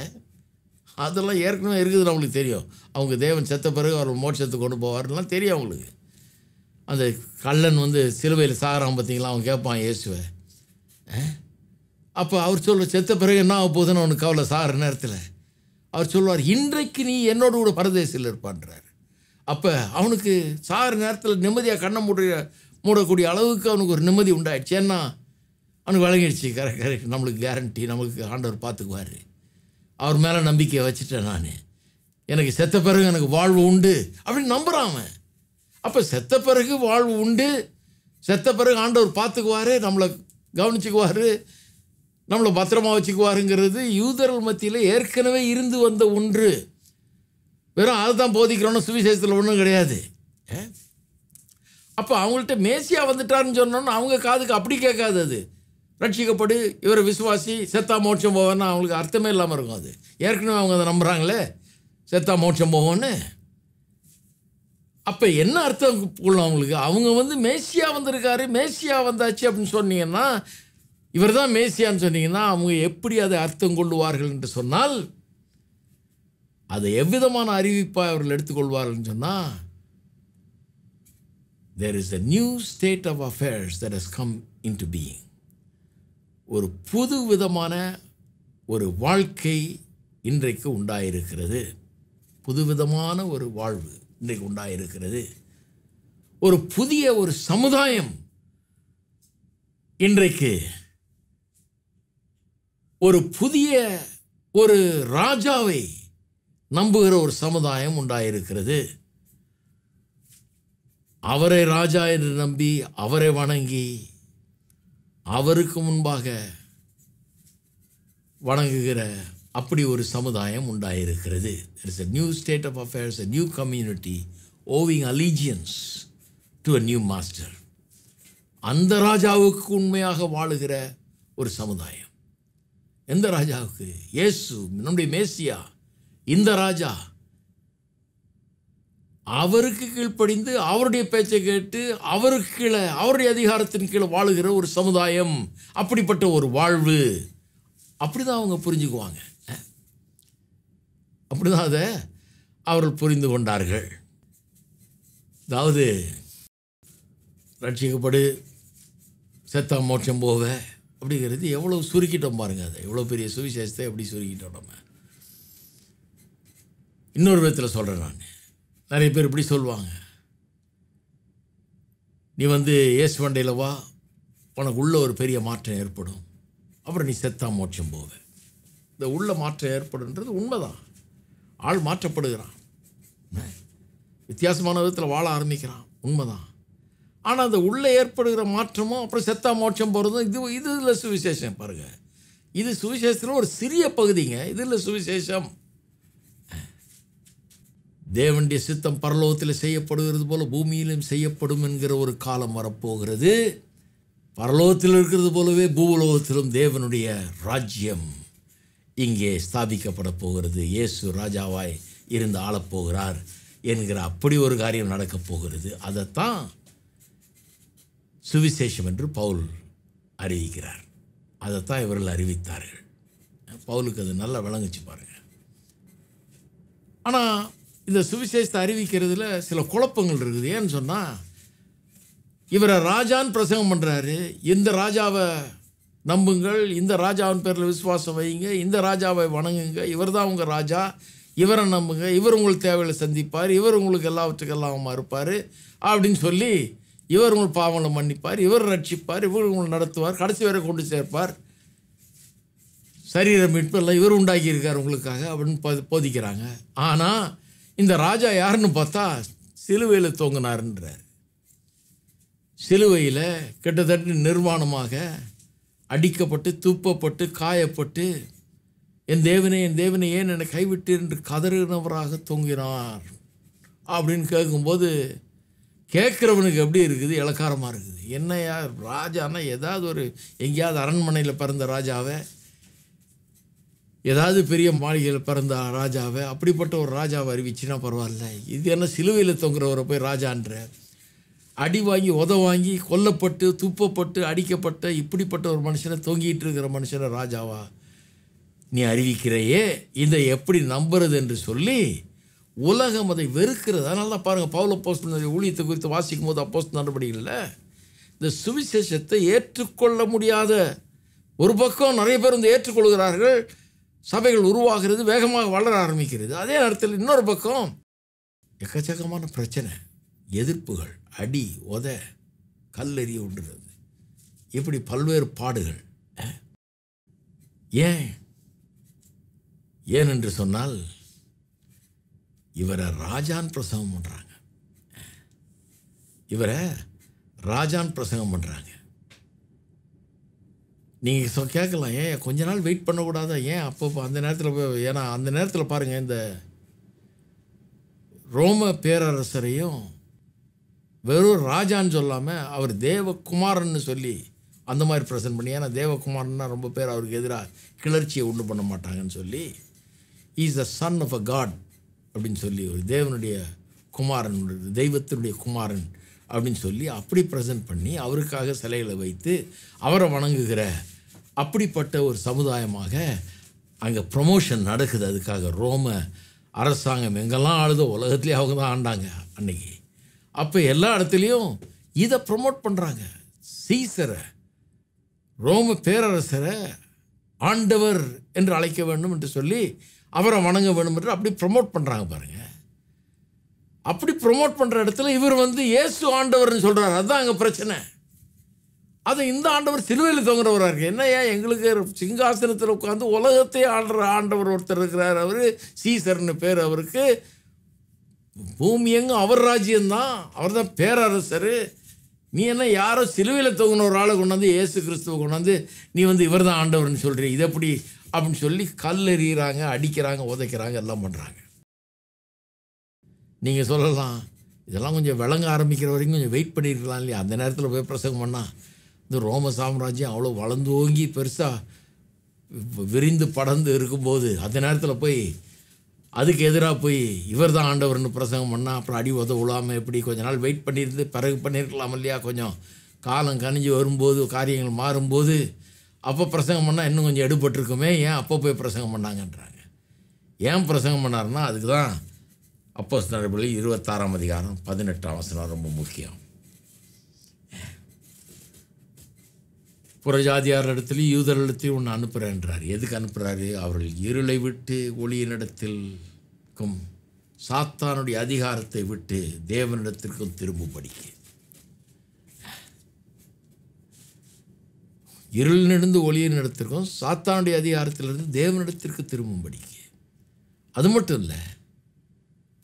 அதெல்லாம் ஏற்கனவே இருக்குது அவங்களுக்கு தெரியும் அவங்க தேவன் செத்த பிறகு அவர் மோட்சத்துக்கு கொண்டு போவார்லாம் தெரியும் அவங்களுக்கு அந்த கள்ளன் வந்து சிலுவையில் சாகிறான் பார்த்தீங்களா அவன் கேட்பான் இயேசுவை அப்போ அவர் சொல்ல செத்த பிறகு என்ன ஆக போகுதுன்னு அவனுக்கு கவலை சாகிற நேரத்தில் அவர் சொல்லுவார் இன்றைக்கு நீ என்னோட கூட பரதேசில் இருப்பான்றார் அப்போ அவனுக்கு சாகிற நேரத்தில் நிம்மதியாக கண்ணை மூட மூடக்கூடிய அளவுக்கு அவனுக்கு ஒரு நிம்மதி உண்டாயிடுச்சு ஏன்னா அவனுக்கு வழங்கிடுச்சு கரெக்ட் கரெக்ட் நம்மளுக்கு கேரண்டி நமக்கு ஆண்டவர் பார்த்துக்குவார் அவர் மேலே நம்பிக்கையை வச்சுட்டேன் நான் எனக்கு செத்த பிறகு எனக்கு வாழ்வு உண்டு அப்படின்னு நம்புகிறான் அவன் அப்போ செத்த பிறகு வாழ்வு உண்டு செத்த பிறகு ஆண்டவர் பார்த்துக்குவார் நம்மளை கவனிச்சுக்குவார் நம்மளை பத்திரமா வச்சுக்குவாருங்கிறது யூதர்கள் மத்தியில் ஏற்கனவே இருந்து வந்த ஒன்று வெறும் அதை தான் போதிக்கிறோன்னு சுவிசேஷத்தில் ஒன்றும் கிடையாது அப்போ அவங்கள்ட்ட மேசியா வந்துட்டாருன்னு சொன்னோன்னு அவங்க காதுக்கு அப்படி கேட்காது அது ரட்சிக்கப்படு இவர் விசுவாசி செத்தா மோட்சம் போவார்னா அவங்களுக்கு அர்த்தமே இல்லாமல் இருக்கும் அது ஏற்கனவே அவங்க அதை நம்புகிறாங்களே செத்தா மோட்சம் போவோன்னு அப்போ என்ன அர்த்தம் கொள்ளும் அவங்களுக்கு அவங்க வந்து மேசியா வந்திருக்காரு மேசியா வந்தாச்சு அப்படின்னு சொன்னீங்கன்னா இவர் தான் மேசியான்னு சொன்னீங்கன்னா அவங்க எப்படி அதை அர்த்தம் கொள்ளுவார்கள் என்று சொன்னால் அதை எவ்விதமான அறிவிப்பாக அவர்கள் எடுத்துக்கொள்வார்கள்னு சொன்னால் there is a new state of affairs that has come into being ஒரு புது விதமான ஒரு வாழ்க்கை இன்றைக்கு உண்டாயிருக்கிறது புதுவிதமான ஒரு வாழ்வு இன்றைக்கு உண்டாயிருக்கிறது ஒரு புதிய ஒரு சமுதாயம் இன்றைக்கு ஒரு புதிய ஒரு ராஜாவை நம்புகிற ஒரு சமுதாயம் உண்டாயிருக்கிறது அவரை ராஜா என்று நம்பி அவரை வணங்கி அவருக்கு முன்பாக வணங்குகிற அப்படி ஒரு சமுதாயம் உண்டாயிருக்கிறது it's a new state of affairs a new community owing allegiance to a new master அந்த ராஜாவுக்கு உண்மையாக வாழுகிற ஒரு சமுதாயம் எந்த ராஜாவுக்கு இயேசு நம்முடைய மேசியா இந்த ராஜா அவருக்கு கீழ்ப்படிந்து அவருடைய பேச்சை கேட்டு அவருக்கு கீழே அவருடைய அதிகாரத்தின் கீழே வாழுகிற ஒரு சமுதாயம் அப்படிப்பட்ட ஒரு வாழ்வு அப்படி தான் அவங்க புரிஞ்சுக்குவாங்க அப்படி தான் அதை அவர்கள் புரிந்து கொண்டார்கள் அதாவது ரட்சிக்கப்படு செத்தா மோட்சம் போக அப்படிங்கிறது எவ்வளோ சுருக்கிட்டோம் பாருங்கள் அதை எவ்வளோ பெரிய சுவிசேஷத்தை எப்படி சுருக்கிட்டோம் நம்ம இன்னொரு விதத்தில் சொல்கிறேன் நான் நிறைய பேர் இப்படி சொல்லுவாங்க நீ வந்து ஏசு வண்டையில் வா உனக்கு உள்ள ஒரு பெரிய மாற்றம் ஏற்படும் அப்புறம் நீ செத்தா மோட்சம் போவ இந்த உள்ள மாற்றம் ஏற்படுன்றது உண்மைதான் ஆள் மாற்றப்படுகிறான் வித்தியாசமான விதத்தில் வாழ ஆரம்பிக்கிறான் உண்மைதான் ஆனால் அந்த உள்ளே ஏற்படுகிற மாற்றமும் அப்புறம் செத்தா மோட்சம் போகிறதும் இது இது இல்லை சுவிசேஷம் பாருங்கள் இது சுவிசேஷத்தில் ஒரு சிறிய பகுதிங்க இது இல்லை சுவிசேஷம் தேவனுடைய சித்தம் பரலோகத்தில் செய்யப்படுகிறது போல பூமியிலும் செய்யப்படும் என்கிற ஒரு காலம் வரப்போகிறது பரலோகத்தில் இருக்கிறது போலவே பூலோகத்திலும் தேவனுடைய ராஜ்யம் இங்கே ஸ்தாபிக்கப்பட போகிறது இயேசு ராஜாவாய் இருந்து ஆளப்போகிறார் என்கிற அப்படி ஒரு காரியம் நடக்கப் போகிறது அதைத்தான் சுவிசேஷம் என்று பவுல் அறிவிக்கிறார் அதைத்தான் இவர்கள் அறிவித்தார்கள் பவுலுக்கு அது நல்லா விளங்குச்சு பாருங்கள் ஆனால் இந்த சுவிசேஷத்தை அறிவிக்கிறதுல சில குழப்பங்கள் இருக்குது ஏன்னு சொன்னால் இவரை ராஜான்னு பிரசங்கம் பண்ணுறாரு இந்த ராஜாவை நம்புங்கள் இந்த ராஜாவின் பேரில் விசுவாசம் வைங்க இந்த ராஜாவை வணங்குங்க இவர் தான் உங்கள் ராஜா இவரை நம்புங்க இவர் உங்களுக்கு தேவையில் சந்திப்பார் இவர் உங்களுக்கு எல்லாவற்றுக்கும் எல்லாமா இருப்பார் அப்படின்னு சொல்லி இவர் உங்கள் பாவங்களை மன்னிப்பார் இவர் ரட்சிப்பார் இவர் உங்களை நடத்துவார் கடைசி வரை கொண்டு சேர்ப்பார் சரீர மீட்பு எல்லாம் இவர் உண்டாக்கியிருக்கார் உங்களுக்காக அப்படின்னு போதிக்கிறாங்க ஆனால் இந்த ராஜா யாருன்னு பார்த்தா சிலுவையில் தோங்கினார்ன்றார் சிலுவையில் கிட்டத்தட்ட நிர்வாணமாக அடிக்கப்பட்டு துப்பப்பட்டு காயப்பட்டு என் தேவனே என் தேவனை ஏன் என்னை கைவிட்டு என்று கதறினவராக தொங்கினார் அப்படின்னு கேட்கும்போது கேட்குறவனுக்கு எப்படி இருக்குது இலக்காரமாக இருக்குது என்னையா ராஜானா ஏதாவது ஒரு எங்கேயாவது அரண்மனையில் பிறந்த ராஜாவை ஏதாவது பெரிய மாளிகையில் பிறந்த ராஜாவை அப்படிப்பட்ட ஒரு ராஜாவை அறிவிச்சுன்னா பரவாயில்ல இது என்ன சிலுவையில் தொங்குறவரை போய் ராஜான்ற அடி வாங்கி உத வாங்கி கொல்லப்பட்டு துப்பப்பட்டு அடிக்கப்பட்ட இப்படிப்பட்ட ஒரு மனுஷனை தொங்கிட்டு இருக்கிற மனுஷனை ராஜாவா நீ அறிவிக்கிறையே இதை எப்படி நம்புறது என்று சொல்லி உலகம் அதை வெறுக்கிறது அதனால தான் பாருங்கள் பவுல போஸ்ட் ஊழியத்தை குறித்து வாசிக்கும் போது அப்போஸ் நடவடிக்கையில் இந்த சுவிசேஷத்தை ஏற்றுக்கொள்ள முடியாத ஒரு பக்கம் நிறைய பேர் வந்து ஏற்றுக்கொள்கிறார்கள் சபைகள் உருவாகிறது வேகமாக வளர ஆரம்பிக்கிறது அதே நேரத்தில் இன்னொரு பக்கம் எக்கச்சக்கமான பிரச்சனை எதிர்ப்புகள் அடி உத கல்லெறி ஒன்றுறது இப்படி பல்வேறு பாடுகள் ஏன் ஏன் என்று சொன்னால் இவரை ராஜான் பிரசவம் பண்ணுறாங்க இவரை ராஜான் பிரசங்கம் பண்ணுறாங்க நீங்கள் சொ கேட்கலாம் ஏன் கொஞ்ச நாள் வெயிட் பண்ணக்கூடாதா ஏன் அப்போ அந்த நேரத்தில் போய் ஏன்னா அந்த நேரத்தில் பாருங்கள் இந்த ரோம பேரரசரையும் வெறும் ராஜான்னு சொல்லாமல் அவர் தேவகுமாரன்னு சொல்லி அந்த மாதிரி ப்ரெசன்ட் பண்ணி ஏன்னா தேவகுமாரன்னா ரொம்ப பேர் அவருக்கு எதிராக கிளர்ச்சியை உண்டு பண்ண மாட்டாங்கன்னு சொல்லி is the son of a god அப்படின்னு சொல்லி ஒரு தேவனுடைய குமாரன் தெய்வத்தினுடைய குமாரன் அப்படின்னு சொல்லி அப்படி ப்ரெசன்ட் பண்ணி அவருக்காக சிலைகளை வைத்து அவரை வணங்குகிற அப்படிப்பட்ட ஒரு சமுதாயமாக அங்கே ப்ரொமோஷன் நடக்குது அதுக்காக ரோம அரசாங்கம் எங்கெல்லாம் ஆளுதோ உலகத்துலேயே அவங்க தான் ஆண்டாங்க அன்னைக்கு அப்போ எல்லா இடத்துலையும் இதை ப்ரொமோட் பண்ணுறாங்க சீசரை ரோம பேரரசரை ஆண்டவர் என்று அழைக்க வேண்டும் என்று சொல்லி அவரை வணங்க வேண்டும் என்று அப்படி ப்ரமோட் பண்ணுறாங்க பாருங்கள் அப்படி ப்ரொமோட் பண்ணுற இடத்துல இவர் வந்து ஏசு ஆண்டவர்னு சொல்கிறார் அதுதான் அங்கே பிரச்சனை அது இந்த ஆண்டவர் சிலுவையில் இருக்குது இருக்கு ஏன் எங்களுக்கு சிங்காசனத்தில் உட்காந்து உலகத்தையே ஆடுற ஆண்டவர் ஒருத்தர் இருக்கிறார் அவர் சீசர்னு பேர் அவருக்கு பூமி எங்கும் அவர் ராஜ்யம்தான் அவர் தான் பேரரசர் நீ என்ன யாரோ சிலுவையில் தோங்கின ஒரு ஆளை கொண்டாந்து ஏசு கிறிஸ்துவை கொண்டாந்து நீ வந்து இவர் தான் ஆண்டவர்னு சொல்கிறீ இது எப்படி அப்படின்னு சொல்லி கல் எறிகிறாங்க அடிக்கிறாங்க உதைக்கிறாங்க எல்லாம் பண்ணுறாங்க நீங்கள் சொல்லலாம் இதெல்லாம் கொஞ்சம் விளங்க ஆரம்பிக்கிற வரைக்கும் கொஞ்சம் வெயிட் பண்ணியிருக்கலாம் இல்லையா அந்த நேரத்தில் போய் பிரசங்கம் பண்ணால் இந்த ரோம சாம்ராஜ்யம் அவ்வளோ வளர்ந்து ஓங்கி பெருசாக விரிந்து படர்ந்து இருக்கும்போது அந்த நேரத்தில் போய் அதுக்கு எதிராக போய் இவர் தான் ஆண்டவர்னு பிரசங்கம் பண்ணால் அப்புறம் அடி உத விழாமல் எப்படி கொஞ்ச நாள் வெயிட் பண்ணியிருந்து பிறகு பண்ணியிருக்கலாம் இல்லையா கொஞ்சம் காலம் கனிஞ்சு வரும்போது காரியங்கள் மாறும்போது அப்போ பிரசங்கம் பண்ணால் இன்னும் கொஞ்சம் எடுபட்டிருக்குமே ஏன் அப்போ போய் பிரசங்கம் பண்ணாங்கன்றாங்க ஏன் பிரசங்கம் பண்ணாருன்னா அதுக்கு தான் அப்போஸ் நடைபெறி இருபத்தாறாம் அதிகாரம் பதினெட்டாம் வசனம் ரொம்ப முக்கியம் புறஜாதியாரிடத்துலையும் யூதரிடத்தையும் ஒன்று அனுப்புகிறேன்றார் எதுக்கு அனுப்புகிறாரு அவர்கள் இருளை விட்டு ஒளியினிடத்திற்கும் சாத்தானுடைய அதிகாரத்தை விட்டு தேவனிடத்திற்கும் திரும்பும்படிக்கு இருளிலிருந்து ஒளியின் இடத்திற்கும் சாத்தானுடைய அதிகாரத்திலிருந்து தேவனிடத்திற்கு திரும்பும்படிக்கு அது மட்டும் இல்லை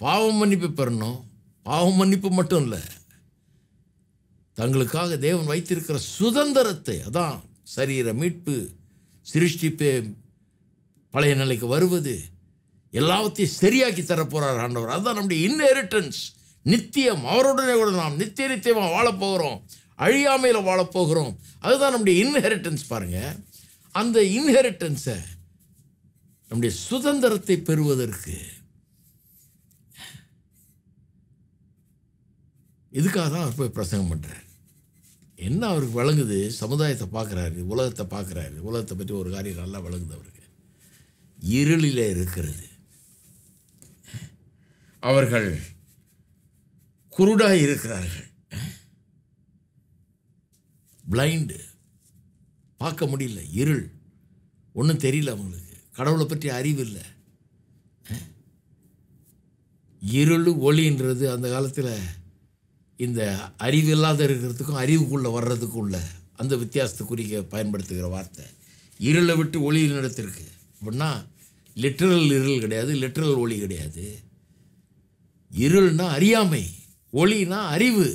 பாவம் மன்னிப்பு பெறணும் பாவம் மன்னிப்பு மட்டும் இல்லை தங்களுக்காக தேவன் வைத்திருக்கிற சுதந்திரத்தை அதான் சரீர மீட்பு சிருஷ்டிப்பே பழைய நிலைக்கு வருவது எல்லாத்தையும் சரியாக்கி தரப்போகிறார் ஆண்டவர் அதுதான் நம்முடைய இன்ஹெரிட்டன்ஸ் நித்தியம் அவருடனே கூட நாம் நித்திய நித்தியமாக வாழப்போகிறோம் அழியாமையில் வாழப்போகிறோம் அதுதான் நம்முடைய இன்ஹெரிட்டன்ஸ் பாருங்கள் அந்த இன்ஹெரிட்டன்ஸை நம்முடைய சுதந்திரத்தை பெறுவதற்கு இதுக்காக தான் அவர் போய் பிரசங்கம் பண்ணுறார் என்ன அவருக்கு வழங்குது சமுதாயத்தை பார்க்குறாரு உலகத்தை பார்க்குறாரு உலகத்தை பற்றி ஒரு காரியம் நல்லா வழங்குது அவருக்கு இருளில் இருக்கிறது அவர்கள் குருடாக இருக்கிறார்கள் பிளைண்டு பார்க்க முடியல இருள் ஒன்றும் தெரியல அவங்களுக்கு கடவுளை பற்றி அறிவு இல்லை இருள் ஒளின்றது அந்த காலத்தில் இந்த அறிவு இல்லாத இருக்கிறதுக்கும் அறிவுக்குள்ளே வர்றதுக்கும் உள்ள அந்த வித்தியாசத்தை குறிக்க பயன்படுத்துகிற வார்த்தை இருளை விட்டு ஒளியில் நடத்திருக்கு அப்படின்னா லிட்ரல் இருள் கிடையாது லிட்ரல் ஒளி கிடையாது இருள்னா அறியாமை ஒளினா அறிவு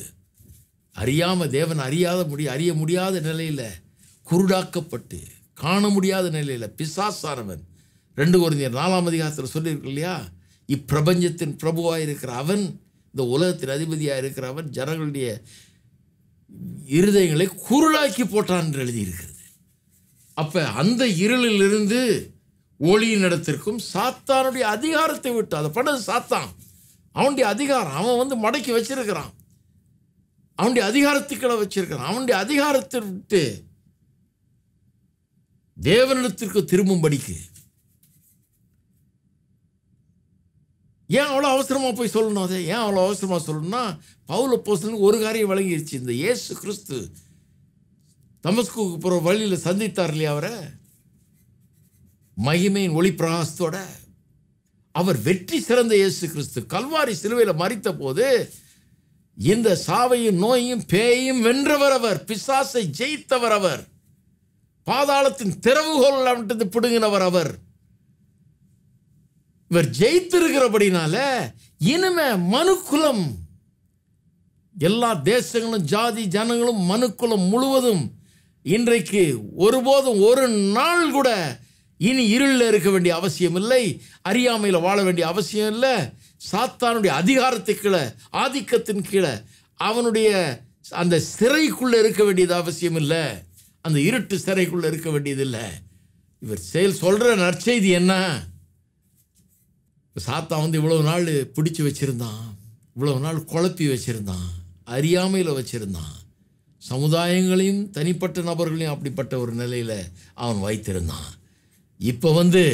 அறியாமல் தேவன் அறியாத முடிய அறிய முடியாத நிலையில் குருடாக்கப்பட்டு காண முடியாத நிலையில் பிசாசானவன் ரெண்டு குறைந்த நாலாம் அதிகாரத்தில் சொல்லியிருக்கு இல்லையா இப்பிரபஞ்சத்தின் பிரபுவாக இருக்கிற அவன் இந்த உலகத்தின் அதிபதியாக இருக்கிற ஜனங்களுடைய இருதயங்களை குருளாக்கி போட்டான் என்று எழுதியிருக்கிறது அப்போ அந்த இருளிலிருந்து ஒளியின் இடத்திற்கும் சாத்தானுடைய அதிகாரத்தை விட்டு அதை பண்ணது சாத்தான் அவனுடைய அதிகாரம் அவன் வந்து மடக்கி வச்சிருக்கிறான் அவனுடைய அதிகாரத்துக்களை வச்சிருக்கிறான் அவனுடைய அதிகாரத்தை விட்டு தேவனிடத்திற்கு திரும்பும்படிக்கு ஏன் அவ்வளோ அவசரமாக போய் சொல்லணும் அதை ஏன் அவ்வளோ அவசரமாக சொல்லணும்னா பவுல போஸ்டனுக்கு ஒரு காரியம் வழங்கிருச்சு இந்த ஏசு கிறிஸ்து தமஸ்குக்கு போகிற வழியில் சந்தித்தார் இல்லையா அவரை மகிமையின் ஒளி பிரகாசத்தோட அவர் வெற்றி சிறந்த இயேசு கிறிஸ்து கல்வாரி சிலுவையில் மறித்த போது இந்த சாவையும் நோயும் பேயும் வென்றவர் அவர் பிசாசை ஜெயித்தவர் அவர் பாதாளத்தின் திறவுகோல் விட்டது பிடுங்கினவர் அவர் இவர் ஜெயித்திருக்கிறபடினால இனிமே மனுக்குலம் எல்லா தேசங்களும் ஜாதி ஜனங்களும் மனுக்குலம் முழுவதும் இன்றைக்கு ஒருபோதும் ஒரு நாள் கூட இனி இருளில் இருக்க வேண்டிய அவசியம் இல்லை அறியாமையில் வாழ வேண்டிய அவசியம் இல்லை சாத்தானுடைய அதிகாரத்து கீழே ஆதிக்கத்தின் கீழே அவனுடைய அந்த சிறைக்குள்ளே இருக்க வேண்டியது அவசியம் இல்லை அந்த இருட்டு சிறைக்குள்ளே இருக்க வேண்டியதில்லை இவர் செயல் சொல்கிற நற்செய்தி என்ன சாத்தா வந்து இவ்வளோ நாள் பிடிச்சி வச்சுருந்தான் இவ்வளோ நாள் குழப்பி வச்சுருந்தான் அறியாமையில் வச்சுருந்தான் சமுதாயங்களையும் தனிப்பட்ட நபர்களையும் அப்படிப்பட்ட ஒரு நிலையில் அவன் வைத்திருந்தான் இப்போ வந்து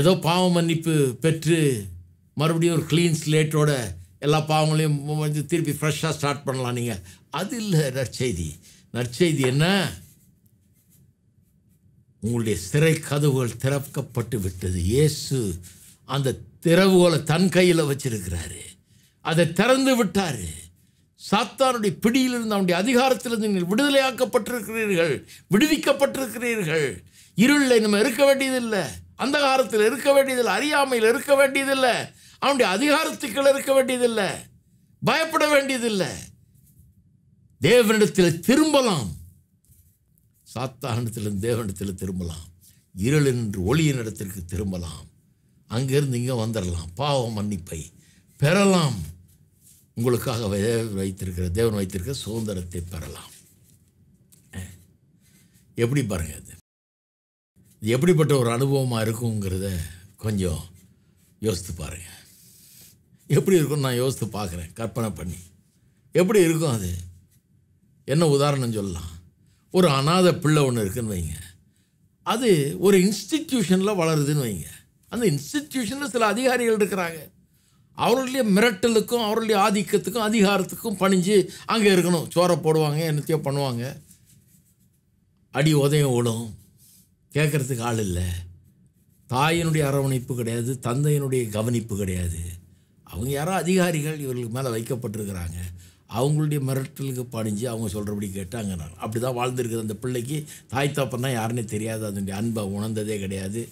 ஏதோ பாவ மன்னிப்பு பெற்று மறுபடியும் ஒரு க்ளீன் ஸ்லேட்டோட எல்லா பாவங்களையும் வந்து திருப்பி ஃப்ரெஷ்ஷாக ஸ்டார்ட் பண்ணலாம் நீங்கள் அது இல்லை நற்செய்தி நற்செய்தி என்ன உங்களுடைய சிறை கதவுகள் திறக்கப்பட்டு விட்டது இயேசு அந்த திறவுகோலை தன் கையில் வச்சிருக்கிறாரு அதை திறந்து விட்டார் சாத்தானுடைய பிடியிலிருந்து அவனுடைய அதிகாரத்திலிருந்து நீங்கள் விடுதலையாக்கப்பட்டிருக்கிறீர்கள் விடுவிக்கப்பட்டிருக்கிறீர்கள் இருளில் நம்ம இருக்க வேண்டியதில்லை அந்த காலத்தில் இருக்க வேண்டியதில்லை அறியாமையில் இருக்க வேண்டியதில்லை அவனுடைய அதிகாரத்துக்கள் இருக்க வேண்டியதில்லை பயப்பட வேண்டியதில்லை தேவனிடத்தில் திரும்பலாம் சாத்தானிடத்திலிருந்து தேவனிடத்தில் திரும்பலாம் என்று ஒளியின் இடத்திற்கு திரும்பலாம் அங்கேருந்து இங்கே வந்துடலாம் பாவம் மன்னிப்பை பெறலாம் உங்களுக்காக வைத்திருக்கிற தேவன் வைத்திருக்கிற சுதந்திரத்தை பெறலாம் எப்படி பாருங்கள் அது இது எப்படிப்பட்ட ஒரு அனுபவமாக இருக்குங்கிறத கொஞ்சம் யோசித்து பாருங்கள் எப்படி இருக்கும்னு நான் யோசித்து பார்க்குறேன் கற்பனை பண்ணி எப்படி இருக்கும் அது என்ன உதாரணம் சொல்லலாம் ஒரு அநாத பிள்ளை ஒன்று இருக்குதுன்னு வைங்க அது ஒரு இன்ஸ்டிடியூஷனில் வளருதுன்னு வைங்க அந்த இன்ஸ்டிடியூஷனில் சில அதிகாரிகள் இருக்கிறாங்க அவர்களுடைய மிரட்டலுக்கும் அவர்களுடைய ஆதிக்கத்துக்கும் அதிகாரத்துக்கும் பணிஞ்சு அங்கே இருக்கணும் சோரை போடுவாங்க என்னத்தையோ பண்ணுவாங்க அடி உதயம் ஓடும் கேட்குறதுக்கு ஆள் இல்லை தாயினுடைய அரவணைப்பு கிடையாது தந்தையினுடைய கவனிப்பு கிடையாது அவங்க யாரோ அதிகாரிகள் இவர்களுக்கு மேலே வைக்கப்பட்டிருக்கிறாங்க அவங்களுடைய மிரட்டலுக்கு பணிஞ்சு அவங்க சொல்கிறபடி கேட்டாங்க நான் அப்படி தான் வாழ்ந்துருக்குது அந்த பிள்ளைக்கு தாய் தாப்பன்னா யாருன்னே தெரியாது அதனுடைய அன்பை உணர்ந்ததே கிடையாது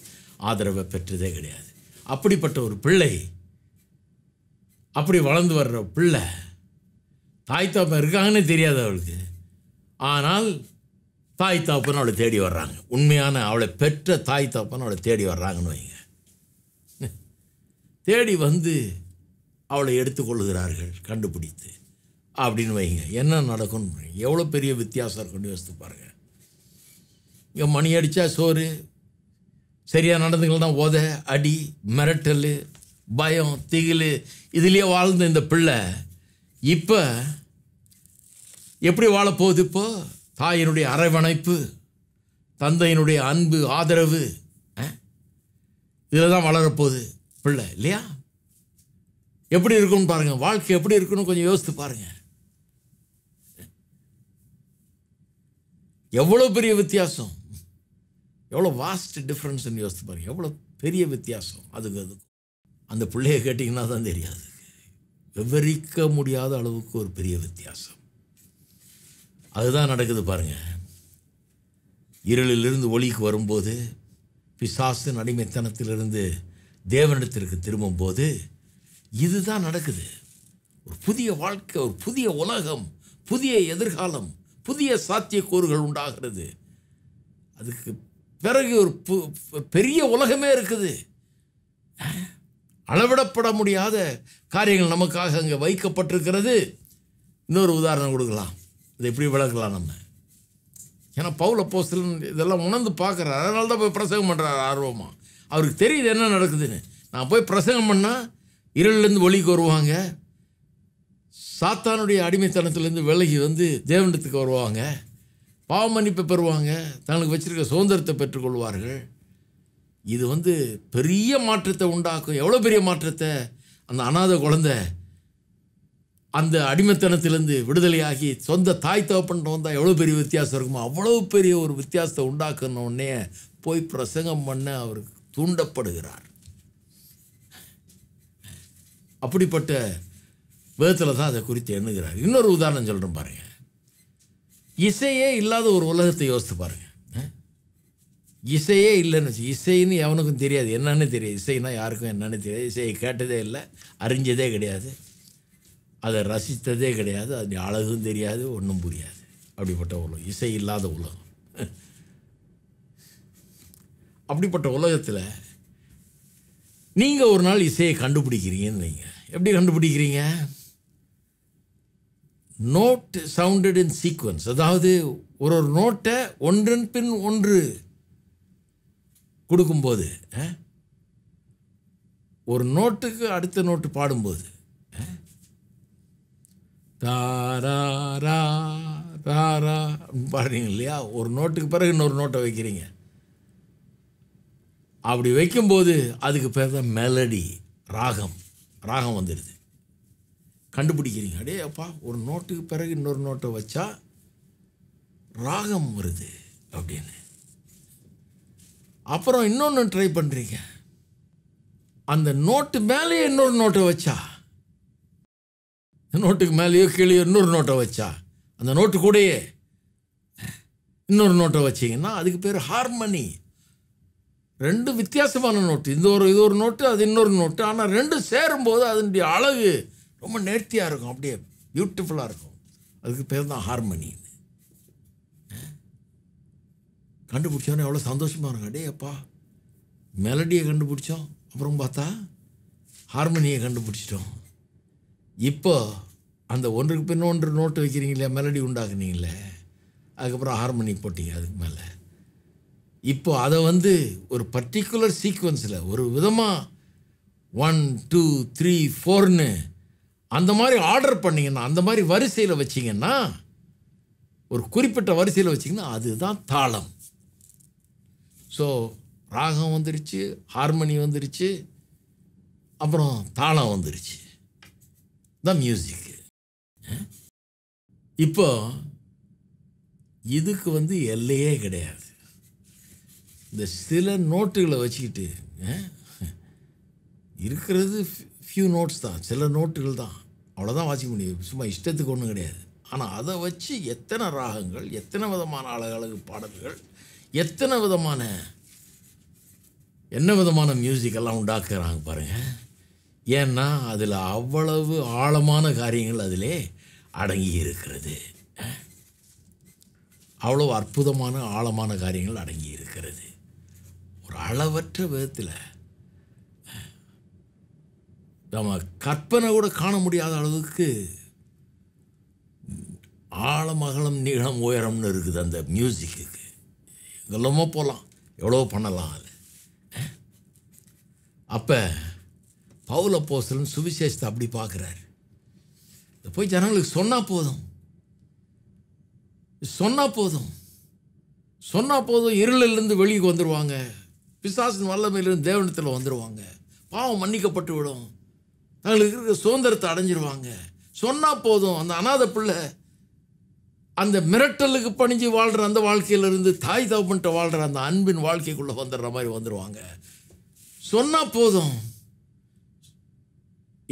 ஆதரவை பெற்றதே கிடையாது அப்படிப்பட்ட ஒரு பிள்ளை அப்படி வளர்ந்து வர்ற பிள்ளை தாய் தாப்பன் இருக்காங்கன்னு தெரியாது அவளுக்கு ஆனால் தாய் தாப்பன் அவளை தேடி வர்றாங்க உண்மையான அவளை பெற்ற தாய் தாப்பன் அவளை தேடி வர்றாங்கன்னு வைங்க தேடி வந்து அவளை எடுத்துக்கொள்கிறார்கள் கண்டுபிடித்து அப்படின்னு வைங்க என்ன நடக்கும்னு எவ்வளோ பெரிய வித்தியாசம் இருக்குன்னு யோசித்து பாருங்கள் இங்கே மணி அடித்தா சோறு சரியாக நடந்துக்கலன்னா ஓத அடி மிரட்டல் பயம் திகில் இதுலேயே வாழ்ந்த இந்த பிள்ளை இப்போ எப்படி வாழப்போகுது இப்போ தாயினுடைய அரவணைப்பு தந்தையினுடைய அன்பு ஆதரவு இதில் தான் வளரப்போகுது பிள்ளை இல்லையா எப்படி இருக்கும்னு பாருங்கள் வாழ்க்கை எப்படி இருக்குன்னு கொஞ்சம் யோசித்து பாருங்கள் எவ்வளோ பெரிய வித்தியாசம் எவ்வளோ வாஸ்ட் டிஃப்ரென்ஸ்னு யோசித்து பாருங்கள் எவ்வளோ பெரிய வித்தியாசம் அதுக்கு அதுக்கு அந்த பிள்ளைய கேட்டிங்கன்னா தான் தெரியாது விவரிக்க முடியாத அளவுக்கு ஒரு பெரிய வித்தியாசம் அதுதான் நடக்குது பாருங்கள் இருளிலிருந்து ஒளிக்கு வரும்போது பிசாசின் அடிமைத்தனத்திலிருந்து தேவனிடத்திற்கு திரும்பும்போது இதுதான் நடக்குது ஒரு புதிய வாழ்க்கை ஒரு புதிய உலகம் புதிய எதிர்காலம் புதிய சாத்தியக்கூறுகள் உண்டாகிறது அதுக்கு பிறகு ஒரு பெரிய உலகமே இருக்குது அளவிடப்பட முடியாத காரியங்கள் நமக்காக அங்கே வைக்கப்பட்டிருக்கிறது இன்னொரு உதாரணம் கொடுக்கலாம் இதை எப்படி விளக்கலாம் நம்ம ஏன்னா பவுல போஸ்டல் இதெல்லாம் உணர்ந்து பார்க்குறாரு அதனால தான் போய் பிரசங்கம் பண்ணுறாரு ஆர்வமாக அவருக்கு தெரியுது என்ன நடக்குதுன்னு நான் போய் பிரசங்கம் பண்ணால் இருளிலேருந்து ஒளிக்கு வருவாங்க சாத்தானுடைய அடிமைத்தனத்துலேருந்து விலகி வந்து தேவண்டத்துக்கு வருவாங்க பாவ மன்னிப்பை பெறுவாங்க தங்களுக்கு வச்சுருக்க சுதந்திரத்தை பெற்றுக்கொள்வார்கள் இது வந்து பெரிய மாற்றத்தை உண்டாக்கும் எவ்வளோ பெரிய மாற்றத்தை அந்த அநாத குழந்தை அந்த அடிமைத்தனத்திலேருந்து விடுதலையாகி சொந்த தாய் தகப்பன் வந்தால் எவ்வளோ பெரிய வித்தியாசம் இருக்குமோ அவ்வளோ பெரிய ஒரு வித்தியாசத்தை உண்டாக்கணுன்னே போய் பிரசங்கம் பண்ண அவர் தூண்டப்படுகிறார் அப்படிப்பட்ட விதத்தில் தான் அதை குறித்து எண்ணுகிறார் இன்னொரு உதாரணம் சொல்கிறேன் பாருங்கள் இசையே இல்லாத ஒரு உலகத்தை யோசித்து பாருங்கள் இசையே இல்லைன்னு வச்சு இசைன்னு எவனுக்கும் தெரியாது என்னன்னு தெரியாது இசைனா யாருக்கும் என்னன்னு தெரியாது இசையை கேட்டதே இல்லை அறிஞ்சதே கிடையாது அதை ரசித்ததே கிடையாது அது அழகும் தெரியாது ஒன்றும் புரியாது அப்படிப்பட்ட உலகம் இசை இல்லாத உலகம் அப்படிப்பட்ட உலகத்தில் நீங்கள் ஒரு நாள் இசையை கண்டுபிடிக்கிறீங்கன்னு நீங்கள் எப்படி கண்டுபிடிக்கிறீங்க நோட் சவுண்டட் இன் சீக்வன்ஸ் அதாவது ஒரு ஒரு நோட்டை ஒன்றன் பின் ஒன்று கொடுக்கும்போது ஒரு நோட்டுக்கு அடுத்த நோட்டு பாடும்போது தாரா ரா பாடுறீங்க இல்லையா ஒரு நோட்டுக்கு பிறகு இன்னொரு நோட்டை வைக்கிறீங்க அப்படி வைக்கும்போது அதுக்கு பேர் தான் மெலடி ராகம் ராகம் வந்துடுது கண்டுபிடிக்கிறீங்க அடே அப்பா ஒரு நோட்டுக்கு பிறகு இன்னொரு நோட்டை வச்சா ராகம் வருது அப்படின்னு அப்புறம் இன்னொன்று ட்ரை பண்ணுறீங்க அந்த நோட்டு மேலேயே இன்னொரு நோட்டை வச்சா நோட்டுக்கு மேலேயோ கீழே இன்னொரு நோட்டை வச்சா அந்த நோட்டு கூடயே இன்னொரு நோட்டை வச்சிங்கன்னா அதுக்கு பேர் ஹார்மனி ரெண்டு வித்தியாசமான நோட்டு இந்த ஒரு இது ஒரு நோட்டு அது இன்னொரு நோட்டு ஆனால் ரெண்டும் சேரும்போது அதனுடைய அழகு ரொம்ப நேர்த்தியாக இருக்கும் அப்படியே பியூட்டிஃபுல்லாக இருக்கும் அதுக்கு பேர் தான் ஹார்மோனின்னு கண்டுபிடிச்சோன்னே எவ்வளோ சந்தோஷமாக இருக்கும் அடே அப்பா மெலடியை கண்டுபிடிச்சோம் அப்புறம் பார்த்தா ஹார்மோனியை கண்டுபிடிச்சிட்டோம் இப்போ அந்த ஒன்றுக்கு பின்ன ஒன்று நோட்டு வைக்கிறீங்களே மெலடி உண்டாக்குனீங்களே அதுக்கப்புறம் ஹார்மோனி போட்டிங்க அதுக்கு மேலே இப்போ அதை வந்து ஒரு பர்டிகுலர் சீக்வன்ஸில் ஒரு விதமாக ஒன் டூ த்ரீ ஃபோர்னு அந்த மாதிரி ஆர்டர் பண்ணிங்கன்னா அந்த மாதிரி வரிசையில் வச்சிங்கன்னா ஒரு குறிப்பிட்ட வரிசையில் வச்சிங்கன்னா அதுதான் தாளம் ஸோ ராகம் வந்துருச்சு ஹார்மோனி வந்துருச்சு அப்புறம் தாளம் வந்துருச்சு த மியூசிக்கு இப்போ இதுக்கு வந்து எல்லையே கிடையாது இந்த சில நோட்டுகளை வச்சுக்கிட்டு இருக்கிறது ஃபியூ நோட்ஸ் தான் சில நோட்டுகள் தான் அவ்வளோதான் வாசிக்க முடியும் சும்மா இஷ்டத்துக்கு ஒன்றும் கிடையாது ஆனால் அதை வச்சு எத்தனை ராகங்கள் எத்தனை விதமான அழகழகு பாடல்கள் எத்தனை விதமான என்ன விதமான மியூசிக்கெல்லாம் உண்டாக்குறாங்க பாருங்கள் ஏன்னா அதில் அவ்வளவு ஆழமான காரியங்கள் அதிலே அடங்கி இருக்கிறது அவ்வளோ அற்புதமான ஆழமான காரியங்கள் அடங்கி இருக்கிறது ஒரு அளவற்ற விதத்தில் நம்ம கற்பனை கூட காண முடியாத அளவுக்கு ஆழம் அகலம் நீளம் உயரம்னு இருக்குது அந்த மியூசிக்கு எங்கெல்லாமோ போகலாம் எவ்வளோ பண்ணலாம் அது அப்போ பவுல போஸ்டல்னு சுவிசேஷத்தை அப்படி பார்க்குறாரு இதை போய் ஜனங்களுக்கு சொன்னால் போதும் சொன்னால் போதும் சொன்னால் போதும் இருளிலிருந்து வெளியே வந்துடுவாங்க பிசாசின் வல்லமையிலிருந்து தேவனத்தில் வந்துடுவாங்க பாவம் மன்னிக்கப்பட்டு விடும் தங்களுக்கு இருக்கிற சுதந்திரத்தை அடைஞ்சிருவாங்க சொன்னால் போதும் அந்த அனாத பிள்ளை அந்த மிரட்டலுக்கு பணிஞ்சு வாழ்கிற அந்த வாழ்க்கையிலிருந்து தாய் தகப்பன்ட்ட வாழ்கிற அந்த அன்பின் வாழ்க்கைக்குள்ளே வந்துடுற மாதிரி வந்துடுவாங்க சொன்னால் போதும்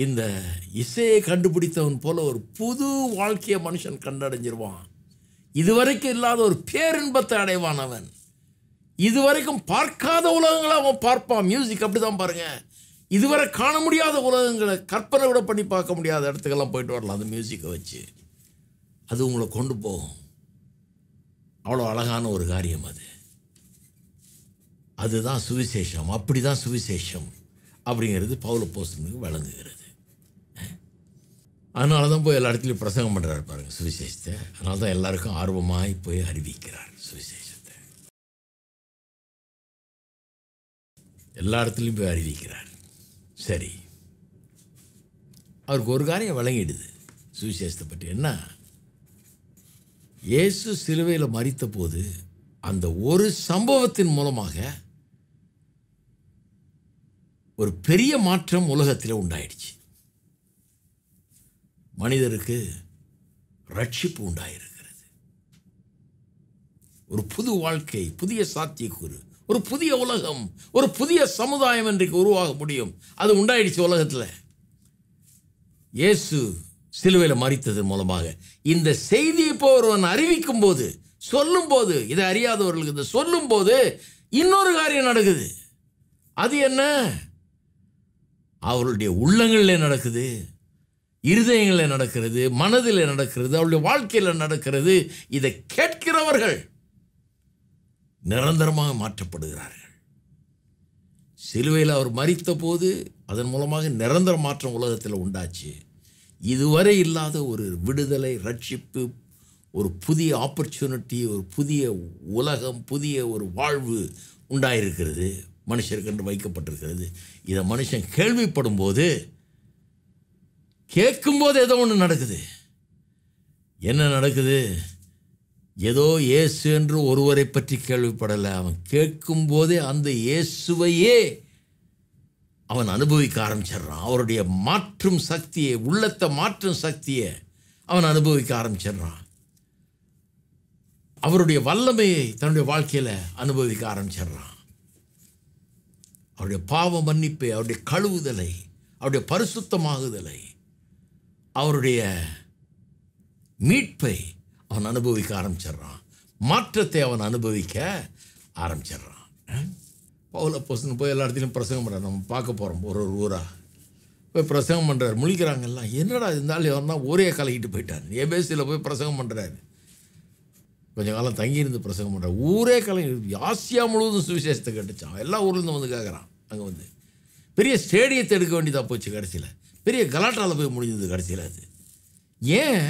இந்த இசையை கண்டுபிடித்தவன் போல் ஒரு புது வாழ்க்கையை மனுஷன் கண்டடைஞ்சிருவான் இதுவரைக்கும் இல்லாத ஒரு பேரின்பத்தை அடைவான் அவன் இதுவரைக்கும் பார்க்காத உலகங்களை அவன் பார்ப்பான் மியூசிக் அப்படி தான் பாருங்கள் இதுவரை காண முடியாத உலகங்களை கற்பனை விட பண்ணி பார்க்க முடியாத இடத்துக்கெல்லாம் போயிட்டு வரலாம் அந்த மியூசிக்கை வச்சு அது உங்களை கொண்டு போகும் அவ்வளோ அழகான ஒரு காரியம் அது அதுதான் சுவிசேஷம் அப்படி தான் சுவிசேஷம் அப்படிங்கிறது பவுல போஸ்டனுக்கு வழங்குகிறது அதனால தான் போய் எல்லா இடத்துலையும் பிரசங்கம் பண்ணுறாரு பாருங்கள் சுவிசேஷத்தை அதனால தான் எல்லாருக்கும் ஆர்வமாய் போய் அறிவிக்கிறார் சுவிசேஷத்தை எல்லா இடத்துலையும் போய் அறிவிக்கிறார் சரி அவருக்கு ஒரு காரியம் வழங்கிடுது சுவிசேஷத்தை பற்றி என்ன இயேசு சிலுவையில் மறித்த போது அந்த ஒரு சம்பவத்தின் மூலமாக ஒரு பெரிய மாற்றம் உலகத்தில் உண்டாயிடுச்சு மனிதருக்கு ரட்சிப்பு உண்டாயிருக்கிறது ஒரு புது வாழ்க்கை புதிய சாத்தியக்கூறு ஒரு புதிய உலகம் ஒரு புதிய சமுதாயம் இன்றைக்கு உருவாக முடியும் அது உண்டாயிடுச்சு உலகத்தில் இயேசு சிலுவையில் மறித்தது மூலமாக இந்த செய்தி இப்போ ஒருவன் அறிவிக்கும் போது சொல்லும் போது இதை அறியாதவர்களுக்கு இதை சொல்லும் போது இன்னொரு காரியம் நடக்குது அது என்ன அவருடைய உள்ளங்களில் நடக்குது இருதயங்களில் நடக்கிறது மனதில் நடக்கிறது அவருடைய வாழ்க்கையில் நடக்கிறது இதை கேட்கிறவர்கள் நிரந்தரமாக மாற்றப்படுகிறார்கள் சிலுவையில் அவர் மறித்த போது அதன் மூலமாக நிரந்தர மாற்றம் உலகத்தில் உண்டாச்சு இதுவரை இல்லாத ஒரு விடுதலை ரட்சிப்பு ஒரு புதிய ஆப்பர்ச்சுனிட்டி ஒரு புதிய உலகம் புதிய ஒரு வாழ்வு உண்டாயிருக்கிறது என்று வைக்கப்பட்டிருக்கிறது இதை மனுஷன் கேள்விப்படும் போது கேட்கும்போது ஏதோ ஒன்று நடக்குது என்ன நடக்குது ஏதோ இயேசு என்று ஒருவரை பற்றி கேள்விப்படலை அவன் கேட்கும்போதே அந்த இயேசுவையே அவன் அனுபவிக்க ஆரம்பிச்சிடுறான் அவருடைய மாற்றும் சக்தியை உள்ளத்தை மாற்றும் சக்தியை அவன் அனுபவிக்க ஆரம்பிச்சிடுறான் அவருடைய வல்லமையை தன்னுடைய வாழ்க்கையில் அனுபவிக்க ஆரம்பிச்சிடுறான் அவருடைய பாவ மன்னிப்பை அவருடைய கழுவுதலை அவருடைய பரிசுத்தமாகுதலை அவருடைய மீட்பை அவன் அனுபவிக்க ஆரம்பிச்சிடுறான் மாற்றத்தை அவன் அனுபவிக்க ஆரம்பிச்சிடுறான் பவுல போசன் போய் எல்லா இடத்துலையும் பிரசங்கம் பண்ணுறாரு நம்ம பார்க்க போகிறோம் ஒரு ஒரு ஊராக போய் பிரசங்கம் பண்ணுறாரு முழிக்கிறாங்கல்லாம் என்னடா இருந்தாலும் எவனா ஒரே கலக்கிட்டு போயிட்டார் ஏபேசியில் போய் பிரசங்கம் பண்ணுறாரு கொஞ்சம் காலம் தங்கியிருந்து பிரசங்கம் பண்ணுறாரு ஊரே கலை ஆசியா முழுவதும் சுவிசேஷத்தை கட்டுச்சான் எல்லா ஊர்லேருந்து வந்து கேட்குறான் அங்கே வந்து பெரிய ஸ்டேடியத்தை எடுக்க வேண்டியதாக போச்சு கடைசியில் பெரிய கலாட்டாவில் போய் முடிஞ்சது கடைசியில் அது ஏன்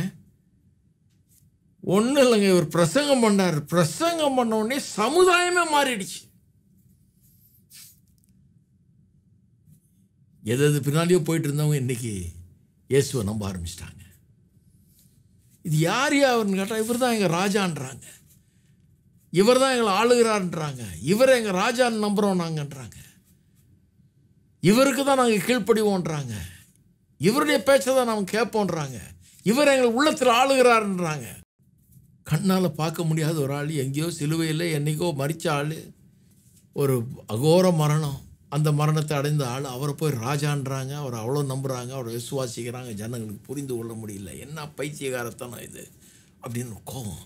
ஒன்றும் இல்லைங்க இவர் பிரசங்கம் பண்ணார் பிரசங்கம் பண்ண உடனே சமுதாயமே மாறிடுச்சு எது எது பின்னாலேயோ போயிட்டு இருந்தவங்க இன்றைக்கி இயேசுவை நம்ப ஆரம்பிச்சிட்டாங்க இது யார் அவர்னு கேட்டால் இவர் தான் எங்கள் ராஜான்றாங்க இவர் தான் எங்களை ஆளுகிறார்ன்றாங்க இவரை எங்கள் ராஜான்னு நம்புகிறோம் நாங்கன்றாங்க இவருக்கு தான் நாங்கள் கீழ்ப்படிவோன்றாங்க இவருடைய பேச்சை தான் நாம் கேட்போன்றாங்க இவர் எங்கள் உள்ளத்தில் ஆளுகிறாருன்றாங்க கண்ணால் பார்க்க முடியாத ஒரு ஆள் எங்கேயோ சிலுவையில் என்றைக்கோ மறித்த ஆள் ஒரு அகோர மரணம் அந்த மரணத்தை அடைந்த ஆள் அவரை போய் ராஜான்றாங்க அவர் அவ்வளோ நம்புகிறாங்க அவரை விசுவாசிக்கிறாங்க ஜனங்களுக்கு புரிந்து கொள்ள முடியல என்ன பைத்தியகாரத்தனம் இது அப்படின்னு கோவம்